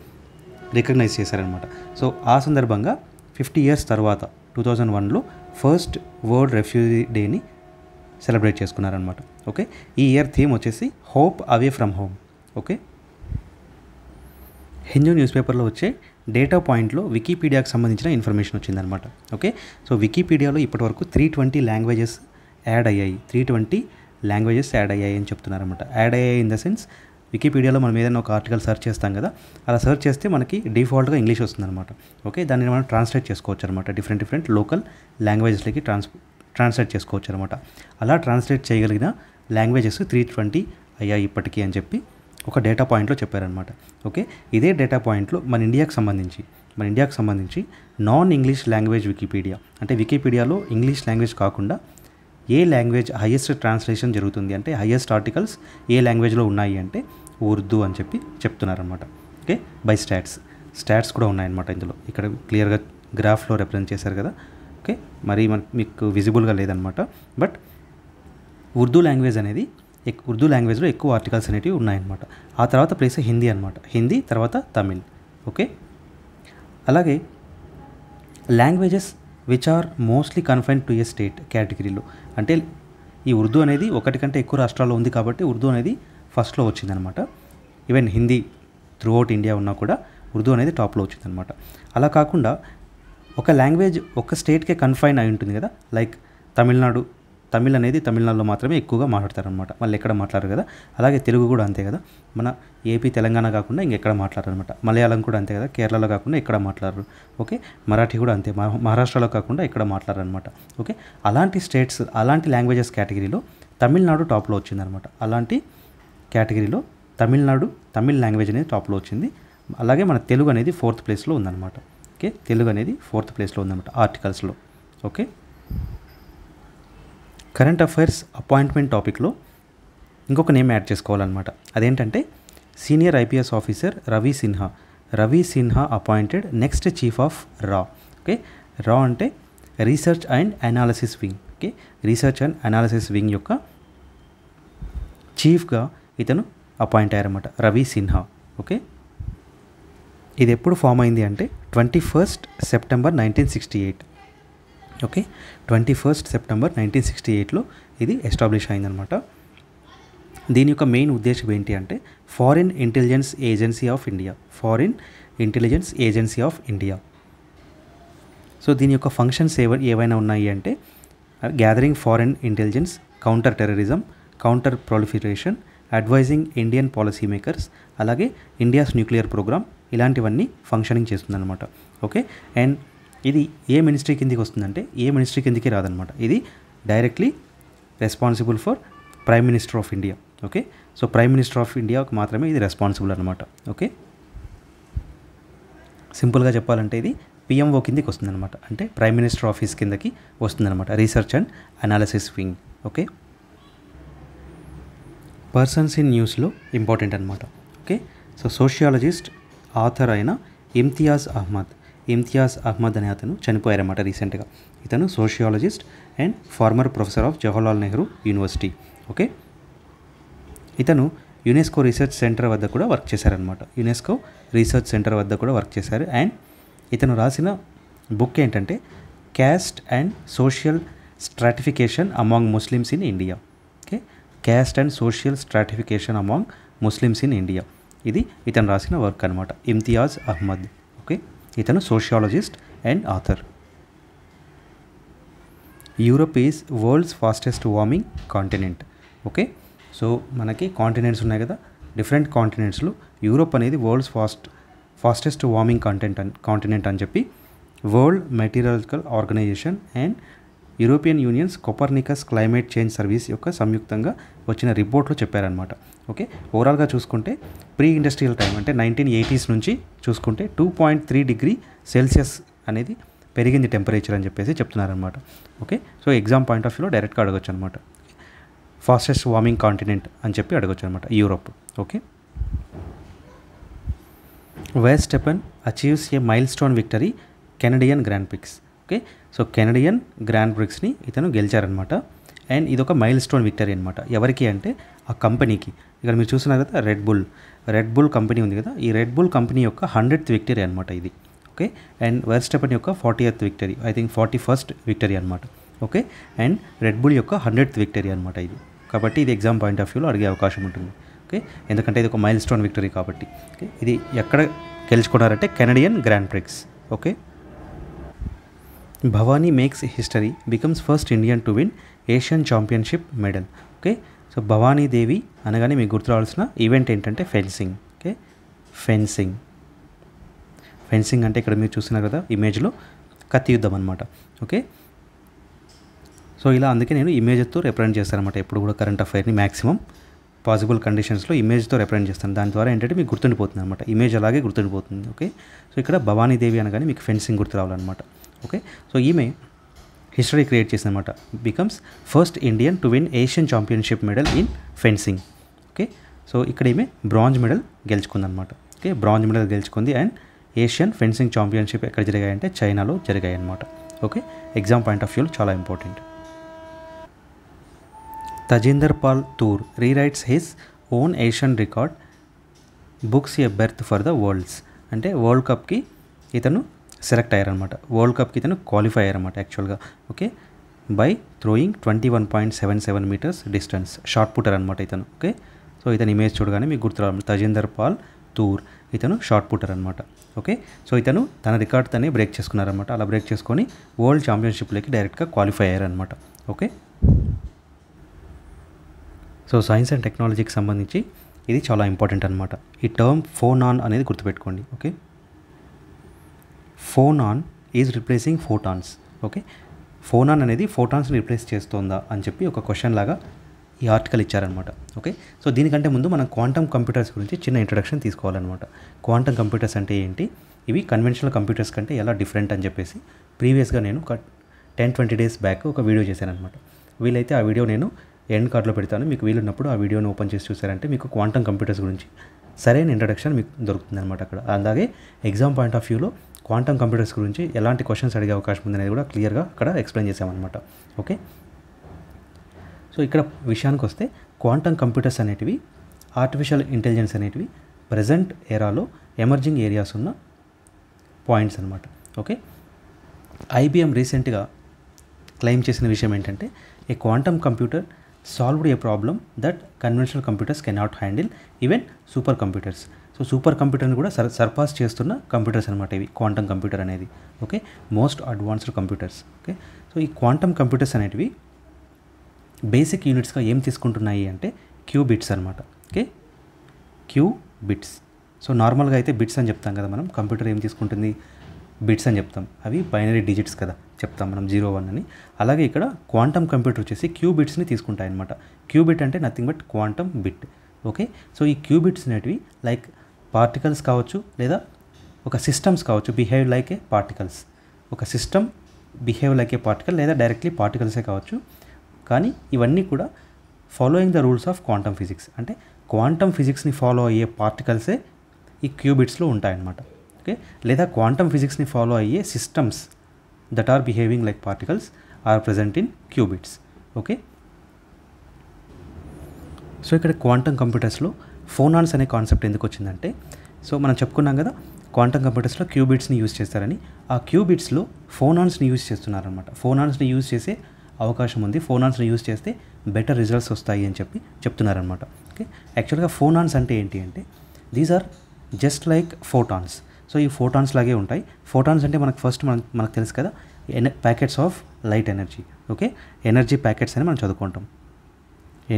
రికగ్నైజ్ చేశారనమాట సో ఆ సందర్భంగా ఫిఫ్టీ ఇయర్స్ తర్వాత టూ థౌజండ్ వన్లో ఫస్ట్ వరల్డ్ రెఫ్యూజీ డేని సెలబ్రేట్ చేసుకున్నారనమాట ఓకే ఈ ఇయర్ థీమ్ వచ్చేసి hope away from home okay Hindu news పేపర్లో వచ్చే డేటా పాయింట్లో వికీపీడియాకి సంబంధించిన ఇన్ఫర్మేషన్ వచ్చిందనమాట ఓకే సో వికీపీడియాలో ఇప్పటివరకు త్రీ ట్వంటీ లాంగ్వేజెస్ యాడ్ అయ్యాయి త్రీ ట్వంటీ లాంగ్వేజెస్ యాడ్ అయ్యాయి అని చెప్తున్నారనమాట యాడ్ అయ్యాయి ఇన్ ద సెన్స్ వికీపీడియాలో మనం ఏదైనా ఒక ఆర్టికల్ సెర్చ్ చేస్తాం కదా అలా సెర్చ్ చేస్తే మనకి డిఫాల్ట్గా ఇంగ్లీష్ వస్తుందన్నమాట ఓకే దాన్ని మనం ట్రాన్స్లేట్ చేసుకోవచ్చు అనమాట డిఫరెంట్ డిఫరెంట్ లోకల్ లాంగ్వేజెస్లకి ట్రాన్స్ ట్రాన్స్లేట్ చేసుకోవచ్చు అనమాట అలా ట్రాన్స్లేట్ చేయగలిగిన లాంగ్వేజెస్ త్రీ ట్వంటీ అయ్యాయి ఇప్పటికీ అని చెప్పి ఒక డేటా పాయింట్లో చెప్పారనమాట ఓకే ఇదే డేటా పాయింట్లో మన ఇండియాకి సంబంధించి మన ఇండియాకు సంబంధించి నాన్ ఇంగ్లీష్ లాంగ్వేజ్ వికీపీడియా అంటే వికీపీడియాలో ఇంగ్లీష్ లాంగ్వేజ్ కాకుండా ఏ లాంగ్వేజ్ హయ్యెస్ట్ ట్రాన్స్లేషన్ జరుగుతుంది అంటే హయ్యెస్ట్ ఆర్టికల్స్ ఏ లాంగ్వేజ్లో ఉన్నాయి అంటే ఉర్దూ అని చెప్పి చెప్తున్నారనమాట ఓకే బై స్టాట్స్ స్టాట్స్ కూడా ఉన్నాయన్నమాట ఇందులో ఇక్కడ క్లియర్గా గ్రాఫ్లో రిప్రజెంట్ చేశారు కదా మరీ మన మీకు విజిబుల్గా లేదనమాట బట్ ఉర్దూ లాంగ్వేజ్ అనేది ఉర్దూ లాంగ్వేజ్లో ఎక్కువ ఆర్టికల్స్ అనేవి ఉన్నాయన్నమాట ఆ తర్వాత ప్లేస్ హిందీ అనమాట హిందీ తర్వాత తమిళ్ ఓకే అలాగే languages which are mostly confined to a state కేటగిరీలో అంటే ఈ ఉర్దూ అనేది ఒకటి కంటే ఎక్కువ రాష్ట్రాల్లో ఉంది కాబట్టి ఉర్దూ అనేది ఫస్ట్లో వచ్చిందనమాట ఈవెన్ హిందీ త్రూఅవుట్ ఇండియా ఉన్నా కూడా ఉర్దూ అనేది టాప్లో వచ్చిందనమాట అలా కాకుండా ఒక లాంగ్వేజ్ ఒక స్టేట్కే కన్ఫైన్ అయి ఉంటుంది కదా లైక్ తమిళనాడు తమిళ్ అనేది తమిళనాడులో మాత్రమే ఎక్కువగా మాట్లాడతారనమాట వాళ్ళు ఎక్కడ మాట్లాడరు కదా అలాగే తెలుగు కూడా అంతే కదా మన ఏపీ తెలంగాణ కాకుండా ఇంకెక్కడ అనమాట మలయాళం కూడా అంతే కదా కేరళలో కాకుండా ఇక్కడ మాట్లాడరు ఓకే మరాఠీ కూడా అంతే మహారాష్ట్రలో కాకుండా ఇక్కడ అనమాట ఓకే అలాంటి స్టేట్స్ అలాంటి లాంగ్వేజెస్ కేటగిరీలో తమిళనాడు టాప్లో వచ్చిందనమాట అలాంటి కేటగిరీలో తమిళనాడు తమిళ్ లాంగ్వేజ్ అనేది టాప్లో వచ్చింది అలాగే మన తెలుగు అనేది ఫోర్త్ ప్లేస్లో ఉందన్నమాట ఓకే తెలుగు అనేది ఫోర్త్ ప్లేస్లో ఉందన్నమాట ఆర్టికల్స్లో ఓకే కరెంట్ అఫైర్స్ అపాయింట్మెంట్ టాపిక్లో ఇంకొక నేమ్ యాడ్ చేసుకోవాలన్నమాట అదేంటంటే senior IPS officer Ravi Sinha Ravi Sinha appointed next chief of రా ఓకే రా అంటే research and analysis wing okay research and analysis wing యొక్క చీఫ్గా ఇతను అపాయింట్ అయ్యారన్నమాట రవి సిన్హా ఓకే ఇది ఎప్పుడు ఫామ్ అయింది అంటే twenty first September nineteen sixty eight okay twenty first September nineteen sixty ఎయిట్లో ఇది ఎస్టాబ్లిష్ అయిందనమాట దీని యొక్క మెయిన్ ఉద్దేశం ఏంటి అంటే foreign intelligence agency of India foreign intelligence agency of India so దీని యొక్క ఫంక్షన్స్ ఏవ ఏవైనా ఉన్నాయి అంటే gathering foreign intelligence counter terrorism counter proliferation advising Indian policy makers అలాగే ఇండియాస్ న్యూక్లియర్ ప్రోగ్రామ్ ఇలాంటివన్నీ ఫంక్షనింగ్ చేస్తుందన్నమాట ఓకే అండ్ ఇది ఏ మినిస్ట్రీ కిందికి వస్తుందంటే ఏ మినిస్ట్రీ కిందికి రాదనమాట ఇది directly responsible for prime minister of India okay so prime minister of ఇండియాకి మాత్రమే ఇది రెస్పాన్సిబుల్ అనమాట ఓకే సింపుల్గా చెప్పాలంటే ఇది పిఎంఓ కిందికి వస్తుందన్నమాట అంటే ప్రైమ్ మినిస్టర్ ఆఫీస్ కిందకి వస్తుందన్నమాట research and analysis wing okay persons in న్యూస్లో ఇంపార్టెంట్ అనమాట ఓకే సో సోషియాలజిస్ట్ ఆథర్ అయిన ఇమ్తియాజ్ అహ్మద్ ఇమ్తియాజ్ అహ్మద్ అనే అతను చనిపోయారన్నమాట రీసెంట్గా ఇతను sociologist and former professor of Jawaharlal Nehru university okay ఇతను యునెస్కో రీసెర్చ్ సెంటర్ వద్ద కూడా వర్క్ చేశారనమాట యునెస్కో రీసెర్చ్ సెంటర్ వద్ద కూడా వర్క్ చేశారు అండ్ ఇతను రాసిన బుక్ ఏంటంటే caste and social stratification among Muslims in India okay caste and social stratification among Muslims in India ఇది ఇతను రాసిన వర్క్ అనమాట ఇమ్తియాజ్ అహ్మద్ ఓకే ఇతను sociologist and author Europe is world's fastest warming continent okay so మనకి continents ఉన్నాయి కదా different కాంటినెంట్స్లో Europe అనేది world's fast fastest warming content continent అని చెప్పి world material organisation and European union's Copernicus climate change service యొక్క సంయుక్తంగా వచ్చిన రిపోర్ట్లో చెప్పారనమాట ఓకే ఓవరాల్గా చూసుకుంటే ప్రీ ఇండస్ట్రియల్ టైం అంటే నైన్టీన్ ఎయిటీస్ నుంచి చూసుకుంటే two point three degree Celsius అనేది పెరిగింది టెంపరేచర్ అని చెప్పేసి చెప్తున్నారనమాట okay so exam point of వ్యూలో డైరెక్ట్గా అడగొచ్చు అనమాట ఫాస్టెస్ట్ వార్మింగ్ కాంటినెంట్ అని చెప్పి అడగొచ్చు అనమాట Europe okay Verstappen achieves a milestone victory Canadian grand prix okay so Canadian grand ప్రిక్స్ని ఇతను గెలిచారనమాట అండ్ ఇది ఒక మైల్ స్టోన్ విక్టరీ అనమాట ఎవరికి అంటే ఆ కంపెనీకి ఇక్కడ మీరు చూస్తున్నారు కదా Red Bull Red Bull company ఉంది కదా ఈ రెడ్ బుల్ కంపెనీ యొక్క హండ్రెడ్త్ విక్టరీ అనమాట ఇది ఓకే అండ్ వెర్స్టెపన్ యొక్క forty eighth victory I think forty first victory అనమాట ఓకే అండ్ రెడ్ బుల్ యొక్క హండ్రెడ్త్ విక్టరీ అనమాట ఇది కాబట్టి ఇది ఎగ్జామ్ పాయింట్ ఆఫ్ వ్యూలో అడిగే అవకాశం ఉంటుంది ఓకే ఎందుకంటే ఇది ఒక మైల్ స్టోన్ విక్టరీ కాబట్టి ఓకే ఇది ఎక్కడ గెలుచుకున్నారంటే Canadian grand prix okay Bhavani makes history becomes first Indian to win Asian championship medal okay so Bhavani Devi అనగానే మీకు గుర్తు రావాల్సిన ఈవెంట్ ఏంటంటే ఫెన్సింగ్ ఓకే ఫెన్సింగ్ ఫెన్సింగ్ అంటే ఇక్కడ మీరు చూస్తున్నారు కదా ఇమేజ్లో కత్తి యుద్ధం అనమాట ఓకే సో ఇలా అందుకే నేను ఇమేజ్తో రిప్రజెంట్ చేస్తాను అనమాట ఎప్పుడు కూడా కరెంట్ అఫైర్ని మ్యాక్సిమం పాసిబుల్ కండిషన్స్లో ఇమేజ్తో రిప్రజెంట్ చేస్తాను దాని ద్వారా ఏంటంటే మీకు గుర్తుండిపోతుంది అనమాట ఇమేజ్ అలాగే గుర్తుండిపోతుంది ఓకే సో ఇక్కడ భవానీదేవి అనగానే మీకు ఫెన్సింగ్ గుర్తు రావాలన్నమాట ఓకే సో ఈమె హిస్టరీ క్రియేట్ చేసిందనమాట becomes first Indian to win Asian championship medal in fencing okay so ఇక్కడ ఈమె బ్రాంజ్ మెడల్ గెలుచుకుందనమాట ఓకే బ్రాంజ్ మెడల్ గెలుచుకుంది అండ్ ఏషియన్ ఫెన్సింగ్ ఛాంపియన్షిప్ ఎక్కడ జరిగాయంటే చైనాలో జరిగాయి అనమాట ఓకే ఎగ్జామ్ పాయింట్ ఆఫ్ వ్యూలో చాలా important Tajinder Pal Toor rewrites his own Asian record books a berth for the worlds అంటే వరల్డ్ కప్కి ఇతను సెలెక్ట్ అయ్యారనమాట వరల్డ్ కప్కి తను క్వాలిఫై అయ్యారనమాట యాక్చువల్గా okay by throwing twenty one point seven seven metres distance shot putter అనమాట ఇతను ఓకే సో ఇతను ఇమేజ్ చూడగానే మీకు గుర్తు తజేందర్ పాల్ తూర్ ఇతను షార్ట్ పుటర్ అనమాట ఓకే సో ఇతను తన రికార్డ్ తనే బ్రేక్ చేసుకున్నారనమాట అలా బ్రేక్ చేసుకొని వరల్డ్ ఛాంపియన్షిప్లోకి డైరెక్ట్గా క్వాలిఫై అయ్యారనమాట ఓకే సో సైన్స్ అండ్ టెక్నాలజీకి సంబంధించి ఇది చాలా ఇంపార్టెంట్ అనమాట ఈ టర్మ్ ఫోన్ ఆన్ అనేది గుర్తుపెట్టుకోండి okay phonon is replacing photons okay phonon అనేది ఫోటాన్స్ని రిప్లేస్ చేస్తుందా అని చెప్పి ఒక క్వశ్చన్ లాగా ఈ ఆర్టికల్ ఇచ్చారనమాట ఓకే సో దీనికంటే ముందు మనం క్వాంటమ్ కంప్యూటర్స్ గురించి చిన్న ఇంట్రడక్షన్ తీసుకోవాలన్నమాట క్వాంటమ్ కంప్యూటర్స్ అంటే ఏంటి ఇవి కన్వెన్షనల్ కంప్యూటర్స్ కంటే ఎలా డిఫరెంట్ అని చెప్పేసి ప్రీవియస్గా నేను ఒక టెన్ ట్వంటీ డేస్ బ్యాక్ ఒక వీడియో చేశాను అనమాట వీలైతే ఆ వీడియో నేను ఎండ్ కార్డ్లో పెడతాను మీకు వీలున్నప్పుడు ఆ వీడియోని ఓపెన్ చేసి చూసారంటే మీకు క్వాంటమ్ కంప్యూటర్స్ గురించి సరైన ఇంట్రడక్షన్ మీకు అనమాట అక్కడ అలాగే ఎగ్జామ్ పాయింట్ ఆఫ్ వ్యూలో క్వాంటమ్ కంప్యూటర్స్ గురించి ఎలాంటి క్వశ్చన్స్ అడిగే అవకాశం ఉందనేది కూడా క్లియర్గా అక్కడ ఎక్స్ప్లెయిన్ చేసామన్నమాట ఓకే సో ఇక్కడ విషయానికి వస్తే క్వాంటమ్ కంప్యూటర్స్ అనేటివి ఆర్టిఫిషియల్ ఇంటెలిజెన్స్ అనేటివి ప్రజెంట్ ఏరాలో ఎమర్జింగ్ ఏరియాస్ ఉన్న పాయింట్స్ అనమాట ఓకే ఐబిఎం రీసెంట్గా క్లెయిమ్ చేసిన విషయం ఏంటంటే a quantum computer solved a problem that conventional computers cannot handle even super computers so super కంప్యూటర్ని కూడా సర్ సర్పాస్ చేస్తున్న కంప్యూటర్స్ అనమాట ఇవి క్వాంటమ్ కంప్యూటర్ అనేది okay most advanced computers okay so ఈ క్వాంటమ్ కంప్యూటర్స్ అనేటివి బేసిక్ యూనిట్స్గా ఏం తీసుకుంటున్నాయి అంటే క్యూ బిట్స్ అనమాట ఓకే క్యూ బిట్స్ సో నార్మల్గా అయితే బిట్స్ అని చెప్తాం కదా మనం కంప్యూటర్ ఏం తీసుకుంటుంది బిట్స్ అని చెప్తాం అవి బైనరీ డిజిట్స్ కదా చెప్తాం మనం జీరో వన్ అని అలాగే ఇక్కడ క్వాంటమ్ కంప్యూటర్ వచ్చేసి క్యూ బిట్స్ని తీసుకుంటాయి అనమాట క్యూ బిట్ అంటే nothing but quantum bit okay so ఈ క్యూ బిట్స్ అనేటివి లైక్ పార్టికల్స్ కావచ్చు లేదా ఒక సిస్టమ్స్ కావచ్చు బిహేవ్ లైక్ ఏ పార్టికల్స్ ఒక system behave like a particle లేదా డైరెక్ట్లీ పార్టికల్సే కావచ్చు కానీ ఇవన్నీ కూడా following the rules of quantum physics అంటే క్వాంటమ్ ఫిజిక్స్ని ఫాలో అయ్యే పార్టికల్సే ఈ క్యూబిట్స్లో ఉంటాయన్నమాట ఓకే లేదా క్వాంటమ్ ఫిజిక్స్ని ఫాలో అయ్యే systems that are behaving like particles are present in qubits okay so ఇక్కడ క్వాంటమ్ కంప్యూటర్స్లో ఫోనాన్స్ అనే కాన్సెప్ట్ ఎందుకు వచ్చిందంటే సో మనం చెప్పుకున్నాం కదా క్వాంటమ్ కంప్యూటర్స్లో క్యూబిట్స్ని యూజ్ చేస్తారని ఆ క్యూబిట్స్లో ఫోనాన్స్ని యూజ్ చేస్తున్నారనమాట ఫోనాన్స్ని యూజ్ చేసే అవకాశం ఉంది ఫోనాన్స్ని యూజ్ చేస్తే బెటర్ రిజల్ట్స్ వస్తాయి అని చెప్పి చెప్తున్నారనమాట ఓకే యాక్చువల్గా ఫోనాన్స్ అంటే ఏంటి అంటే these are just like photons so ఈ ఫోటాన్స్ లాగే ఉంటాయి ఫోటాన్స్ అంటే మనకు ఫస్ట్ మనం మనకు తెలుసు కదా ఎన packets of light energy okay energy packets అని మనం చదువుకుంటాం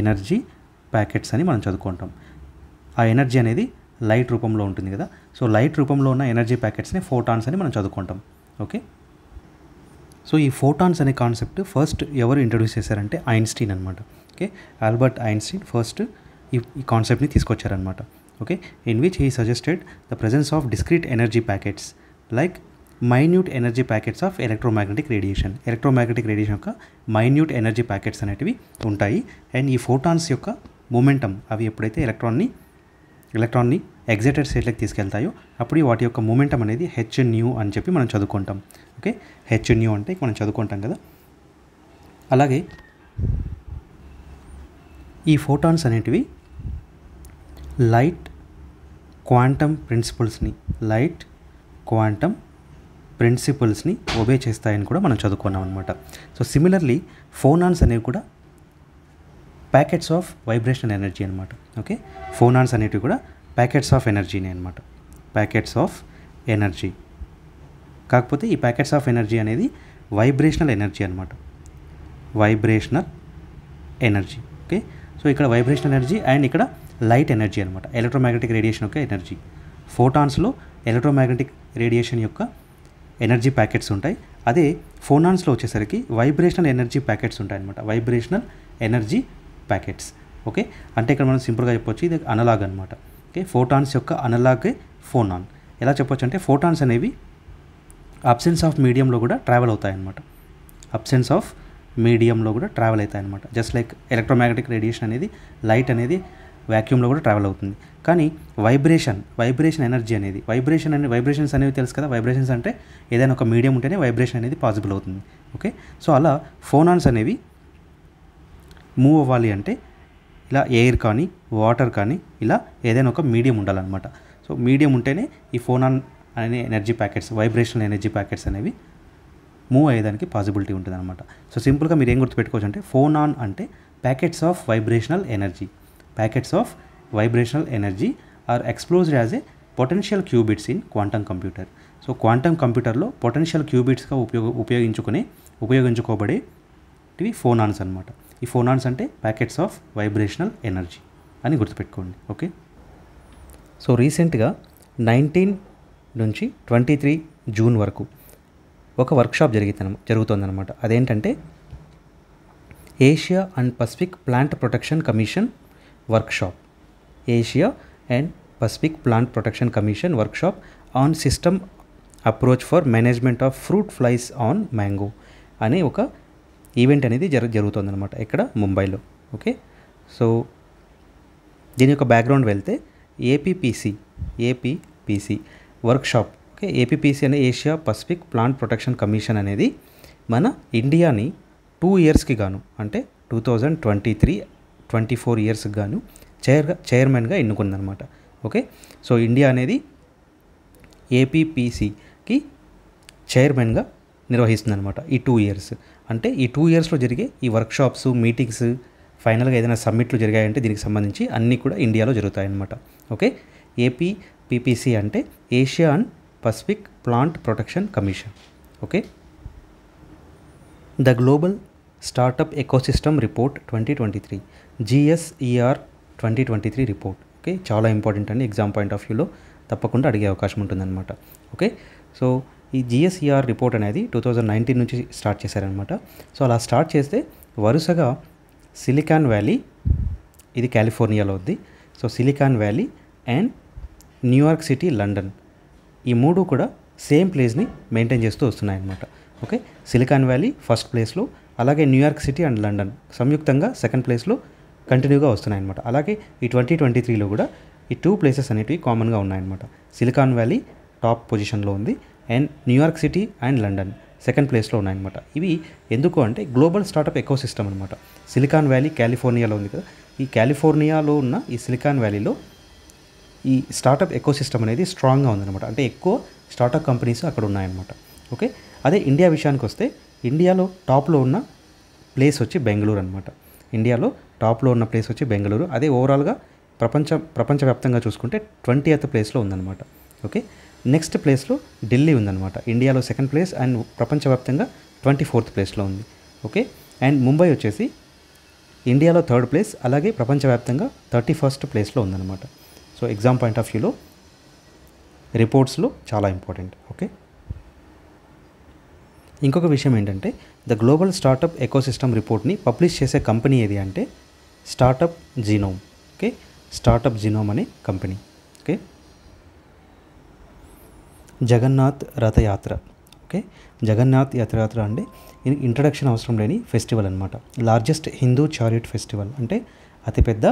ఎనర్జీ ప్యాకెట్స్ అని మనం చదువుకుంటాం ఆ ఎనర్జీ అనేది లైట్ రూపంలో ఉంటుంది కదా సో లైట్ రూపంలో ఉన్న ఎనర్జీ ప్యాకెట్స్ని ఫోటాన్స్ అని మనం చదువుకుంటాం ఓకే సో ఈ ఫోటాన్స్ అనే కాన్సెప్ట్ ఫస్ట్ ఎవరు ఇంట్రడ్యూస్ చేశారంటే ఐన్స్టీన్ అనమాట ఓకే ఆల్బర్ట్ ఐన్స్టీన్ ఫస్ట్ ఈ ఈ కాన్సెప్ట్ని తీసుకొచ్చారనమాట okay in which he suggested the presence of discrete energy packets like minute energy packets of electromagnetic radiation electromagnetic radiation యొక్క మైన్యూట్ ఎనర్జీ ప్యాకెట్స్ అనేటివి ఉంటాయి అండ్ ఈ ఫోటాన్స్ యొక్క మొమెంటం అవి ఎప్పుడైతే ఎలక్ట్రాన్ని ఎలక్ట్రాన్ని ఎగ్జైటెడ్ స్టేట్లోకి తీసుకెళ్తాయో అప్పుడు వాటి యొక్క మూమెంటం అనేది హెచ్ న్యూ అని చెప్పి మనం చదువుకుంటాం ఓకే హెచ్ న్యూ అంటే మనం చదువుకుంటాం కదా అలాగే ఈ ఫోటాన్స్ అనేటివి లైట్ క్వాంటమ్ ప్రిన్సిపల్స్ని లైట్ క్వాంటమ్ ప్రిన్సిపల్స్ని ఒబే చేస్తాయని కూడా మనం చదువుకున్నాం అనమాట సో సిమిలర్లీ ఫోనాన్స్ అనేవి కూడా ప్యాకెట్స్ ఆఫ్ వైబ్రేషన్ ఎనర్జీ అనమాట ఓకే ఫోనాన్స్ అనేటివి కూడా ప్యాకెట్స్ ఆఫ్ ఎనర్జీనే అనమాట ప్యాకెట్స్ ఆఫ్ ఎనర్జీ కాకపోతే ఈ ప్యాకెట్స్ ఆఫ్ ఎనర్జీ అనేది వైబ్రేషనల్ ఎనర్జీ అనమాట వైబ్రేషనల్ ఎనర్జీ ఓకే సో ఇక్కడ వైబ్రేషనల్ ఎనర్జీ అండ్ ఇక్కడ లైట్ ఎనర్జీ అనమాట ఎలక్ట్రోమాగ్నెటిక్ రేడియేషన్ యొక్క ఎనర్జీ ఫోటాన్స్లో ఎలక్ట్రోమాగ్నెటిక్ రేడియేషన్ యొక్క ఎనర్జీ ప్యాకెట్స్ ఉంటాయి అదే ఫోనాన్స్లో వచ్చేసరికి వైబ్రేషనల్ ఎనర్జీ ప్యాకెట్స్ ఉంటాయి అనమాట వైబ్రేషనల్ ఎనర్జీ ప్యాకెట్స్ ఓకే అంటే ఇక్కడ మనం సింపుల్గా చెప్పొచ్చు ఇది అనలాగ్ అనమాట ఓకే ఫోటాన్స్ యొక్క అనలాగే ఫోనాన్ ఎలా చెప్పొచ్చు అంటే ఫోటాన్స్ అనేవి అబ్సెన్స్ ఆఫ్ మీడియంలో కూడా ట్రావెల్ అవుతాయన్నమాట అబ్సెన్స్ ఆఫ్ మీడియంలో కూడా ట్రావెల్ అవుతాయన్నమాట జస్ట్ లైక్ ఎలక్ట్రోమాగ్నెటిక్ రేడియేషన్ అనేది లైట్ అనేది వ్యాక్యూమ్లో కూడా ట్రావెల్ అవుతుంది కానీ వైబ్రేషన్ వైబ్రేషన్ ఎనర్జీ అనేది వైబ్రేషన్ అనే వైబ్రేషన్స్ అనేవి తెలుసు కదా వైబ్రేషన్స్ అంటే ఏదైనా ఒక మీడియం ఉంటేనే వైబ్రేషన్ అనేది పాసిబుల్ అవుతుంది ఓకే సో అలా ఫోనాన్స్ అనేవి మూవ్ అవ్వాలి అంటే ఇలా ఎయిర్ కానీ వాటర్ కానీ ఇలా ఏదైనా ఒక మీడియం ఉండాలన్నమాట సో మీడియం ఉంటేనే ఈ ఫోన్ ఆన్ అనే energy packets vibrational energy packets అనేవి మూవ్ అయ్యేదానికి పాసిబిలిటీ ఉంటుంది అనమాట సో సింపుల్గా మీరు ఏం గుర్తుపెట్టుకోవచ్చు అంటే ఫోన్ ఆన్ అంటే packets of vibrational energy packets of vibrational energy are explored as a potential qubits in quantum computer so quantum కంప్యూటర్లో పొటెన్షియల్ క్యూబిట్స్గా ఉపయోగ ఉపయోగించుకునే ఉపయోగించుకోబడేటివి ఆన్స్ అనమాట ఈ ఫోనాన్స్ అంటే ప్యాకెట్స్ ఆఫ్ వైబ్రేషనల్ ఎనర్జీ అని గుర్తుపెట్టుకోండి ఓకే సో రీసెంట్గా నైన్టీన్ నుంచి ట్వంటీ త్రీ జూన్ వరకు ఒక వర్క్షాప్ జరుగుతుంది జరుగుతుందన్నమాట అదేంటంటే Asia and Pacific plant protection commission workshop Asia and Pacific plant protection commission workshop on system approach for management of fruit flies on mango అనే ఒక event అనేది జరుగుతుంది అనమాట ఇక్కడ ముంబైలో ఓకే సో దీని యొక్క బ్యాక్గ్రౌండ్ వెళ్తే APPC APPC workshop okay APPC అనే Asia Pacific plant protection commission అనేది మన ఇండియాని టూ ఇయర్స్కి గాను అంటే two thousand twenty three twenty four ఇయర్స్కి గాను చైర్ చైర్మన్గా ఎన్నుకుందనమాట ఓకే సో ఇండియా అనేది ఏపీపీసీకి చైర్మన్గా నిర్వహిస్తుందనమాట ఈ టూ ఇయర్స్ అంటే ఈ టూ ఇయర్స్లో జరిగే ఈ వర్క్షాప్స్ మీటింగ్స్ ఫైనల్గా ఏదైనా సమ్మిట్లు జరిగాయంటే దీనికి సంబంధించి అన్నీ కూడా ఇండియాలో జరుగుతాయన్నమాట ఓకే ఏపీ పీపీసీ అంటే Asia and Pacific plant protection commission okay the global startup ecosystem report twenty twenty three GSER twenty twenty three report okay చాలా ఇంపార్టెంట్ అండి ఎగ్జామ్ పాయింట్ ఆఫ్ వ్యూలో తప్పకుండా అడిగే అవకాశం ఉంటుందన్నమాట ఓకే సో ఈ జిఎస్ఈఆర్ రిపోర్ట్ e అనేది టూ థౌజండ్ నైన్టీన్ నుంచి స్టార్ట్ చేశారనమాట సో అలా స్టార్ట్ చేస్తే వరుసగా సిలికాన్ వ్యాలీ ఇది కాలిఫోర్నియాలో ఉంది so Silicon Valley and New York city London ఈ మూడు కూడా సేమ్ ప్లేస్ని మెయింటైన్ చేస్తూ వస్తున్నాయి అనమాట ఓకే సిలికాన్ వ్యాలీ ఫస్ట్ ప్లేస్లో అలాగే న్యూయార్క్ సిటీ అండ్ లండన్ సంయుక్తంగా సెకండ్ ప్లేస్లో కంటిన్యూగా వస్తున్నాయి అనమాట అలాగే ఈ ట్వంటీ ట్వంటీ త్రీలో కూడా ఈ టూ ప్లేసెస్ అనేటివి కామన్గా ఉన్నాయన్నమాట సిలికాన్ వ్యాలీ టాప్ పొజిషన్లో ఉంది and New York city and London second ప్లేస్లో ఉన్నాయన్నమాట ఇవి ఎందుకు అంటే గ్లోబల్ స్టార్టప్ ఎకో సిస్టమ్ అనమాట సిలికాన్ వ్యాలీ కాలిఫోర్నియాలో ఉంది కదా ఈ కాలిఫోర్నియాలో ఉన్న ఈ సిలికాన్ వ్యాలీలో ఈ స్టార్టప్ ఎకో సిస్టమ్ అనేది స్ట్రాంగ్గా ఉందన్నమాట అంటే ఎక్కువ స్టార్టప్ కంపెనీస్ అక్కడ ఉన్నాయన్నమాట ఓకే అదే ఇండియా విషయానికి వస్తే ఇండియాలో టాప్లో ఉన్న ప్లేస్ వచ్చి బెంగళూరు అనమాట ఇండియాలో టాప్లో ఉన్న ప్లేస్ వచ్చి బెంగళూరు అదే ఓవరాల్గా ప్రపంచ ప్రపంచవ్యాప్తంగా చూసుకుంటే ట్వంటీ ఎత్ ప్లేస్లో ఉందన్నమాట ఓకే నెక్స్ట్ ప్లేస్లో ఢిల్లీ ఉందన్నమాట ఇండియాలో సెకండ్ ప్లేస్ అండ్ ప్రపంచవ్యాప్తంగా ట్వంటీ ఫోర్త్ ప్లేస్లో ఉంది ఓకే అండ్ ముంబై వచ్చేసి ఇండియాలో థర్డ్ ప్లేస్ అలాగే ప్రపంచవ్యాప్తంగా థర్టీ ఫస్ట్ ప్లేస్లో ఉందన్నమాట సో ఎగ్జామ్ పాయింట్ ఆఫ్ వ్యూలో రిపోర్ట్స్లో చాలా ఇంపార్టెంట్ ఓకే ఇంకొక విషయం ఏంటంటే ద గ్లోబల్ స్టార్టప్ ఎకోసిస్టమ్ రిపోర్ట్ని పబ్లిష్ చేసే కంపెనీ ఏది అంటే startup genome okay startup genome అనే కంపెనీ జగన్నాథ్ రథయాత్ర ఓకే జగన్నాథ్ రథయాత్ర అంటే ఇంట్రడక్షన్ అవసరం లేని ఫెస్టివల్ అనమాట లార్జెస్ట్ హిందూ చారియట్ ఫెస్టివల్ అంటే అతిపెద్ద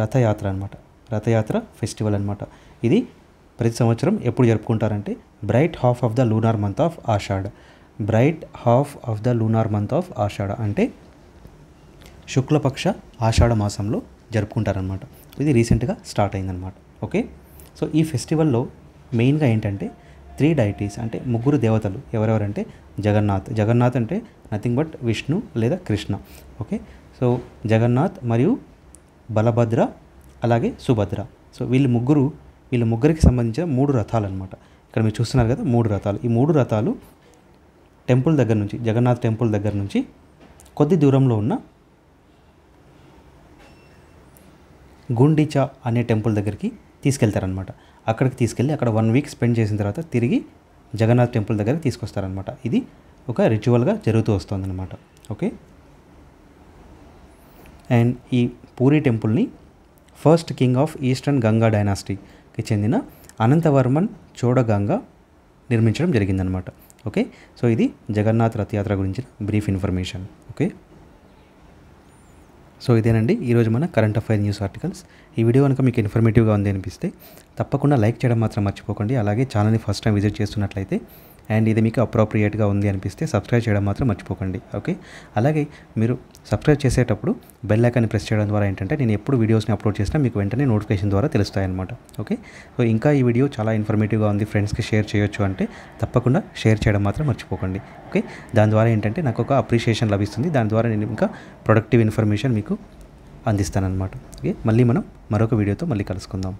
రథయాత్ర అనమాట రథయాత్ర ఫెస్టివల్ అనమాట ఇది ప్రతి సంవత్సరం ఎప్పుడు జరుపుకుంటారంటే bright half of the lunar month of Ashadha bright half of the lunar month of Ashadha అంటే శుక్లపక్ష ఆషాఢ మాసంలో జరుపుకుంటారనమాట ఇది రీసెంట్గా స్టార్ట్ అయిందనమాట ఓకే సో ఈ ఫెస్టివల్లో మెయిన్గా ఏంటంటే త్రీ డైటీస్ అంటే ముగ్గురు దేవతలు ఎవరెవరంటే జగన్నాథ్ జగన్నాథ్ అంటే నథింగ్ బట్ విష్ణు లేదా కృష్ణ ఓకే సో జగన్నాథ్ మరియు బలభద్ర అలాగే సుభద్ర సో వీళ్ళు ముగ్గురు వీళ్ళ ముగ్గురికి సంబంధించిన మూడు రథాలు అనమాట ఇక్కడ మీరు చూస్తున్నారు కదా మూడు రథాలు ఈ మూడు రథాలు టెంపుల్ దగ్గర నుంచి జగన్నాథ్ టెంపుల్ దగ్గర నుంచి కొద్ది దూరంలో ఉన్న గుండిచా అనే టెంపుల్ దగ్గరికి తీసుకెళ్తారనమాట అక్కడికి తీసుకెళ్ళి అక్కడ వన్ వీక్ స్పెండ్ చేసిన తర్వాత తిరిగి జగన్నాథ్ టెంపుల్ దగ్గరికి తీసుకొస్తారనమాట ఇది ఒక రిచువల్గా జరుగుతూ వస్తుందన్నమాట ఓకే అండ్ ఈ పూరి టెంపుల్ని first king of eastern Ganga డైనాసిటీకి చెందిన అనంతవర్మన్ చోడగంగా నిర్మించడం జరిగిందనమాట ఓకే సో ఇది జగన్నాథ్ రథయాత్ర గురించి బ్రీఫ్ ఇన్ఫర్మేషన్ ఓకే సో ఇదేనండి ఈరోజు మన కరెంట్ అఫైర్ న్యూస్ ఆర్టికల్స్ ఈ వీడియో కనుక మీకు ఇన్ఫర్మేటివ్గా ఉంది అనిపిస్తే తప్పకుండా లైక్ చేయడం మాత్రం మర్చిపోకండి అలాగే ఛానల్ని ఫస్ట్ టైం విజిట్ చేస్తున్నట్లయితే అండ్ ఇది మీకు అప్రోప్రియేట్గా ఉంది అనిపిస్తే సబ్స్క్రైబ్ చేయడం మాత్రం మర్చిపోకండి ఓకే అలాగే మీరు సబ్స్క్రైబ్ చేసేటప్పుడు బెల్ ఐకాన్ని ప్రెస్ చేయడం ద్వారా ఏంటంటే నేను ఎప్పుడు వీడియోస్ని అప్లోడ్ చేసినా మీకు వెంటనే నోటిఫికేషన్ ద్వారా తెలుస్తాయన్నమాట ఓకే సో ఇంకా ఈ వీడియో చాలా ఇన్ఫర్మేటివ్గా ఉంది ఫ్రెండ్స్కి షేర్ చేయొచ్చు అంటే తప్పకుండా షేర్ చేయడం మాత్రం మర్చిపోకండి ఓకే దాని ద్వారా ఏంటంటే నాకు ఒక అప్రిషియేషన్ లభిస్తుంది దాని ద్వారా నేను ఇంకా ప్రొడక్టివ్ ఇన్ఫర్మేషన్ మీకు అందిస్తానన్నమాట ఓకే మళ్ళీ మనం మరొక వీడియోతో మళ్ళీ కలుసుకుందాం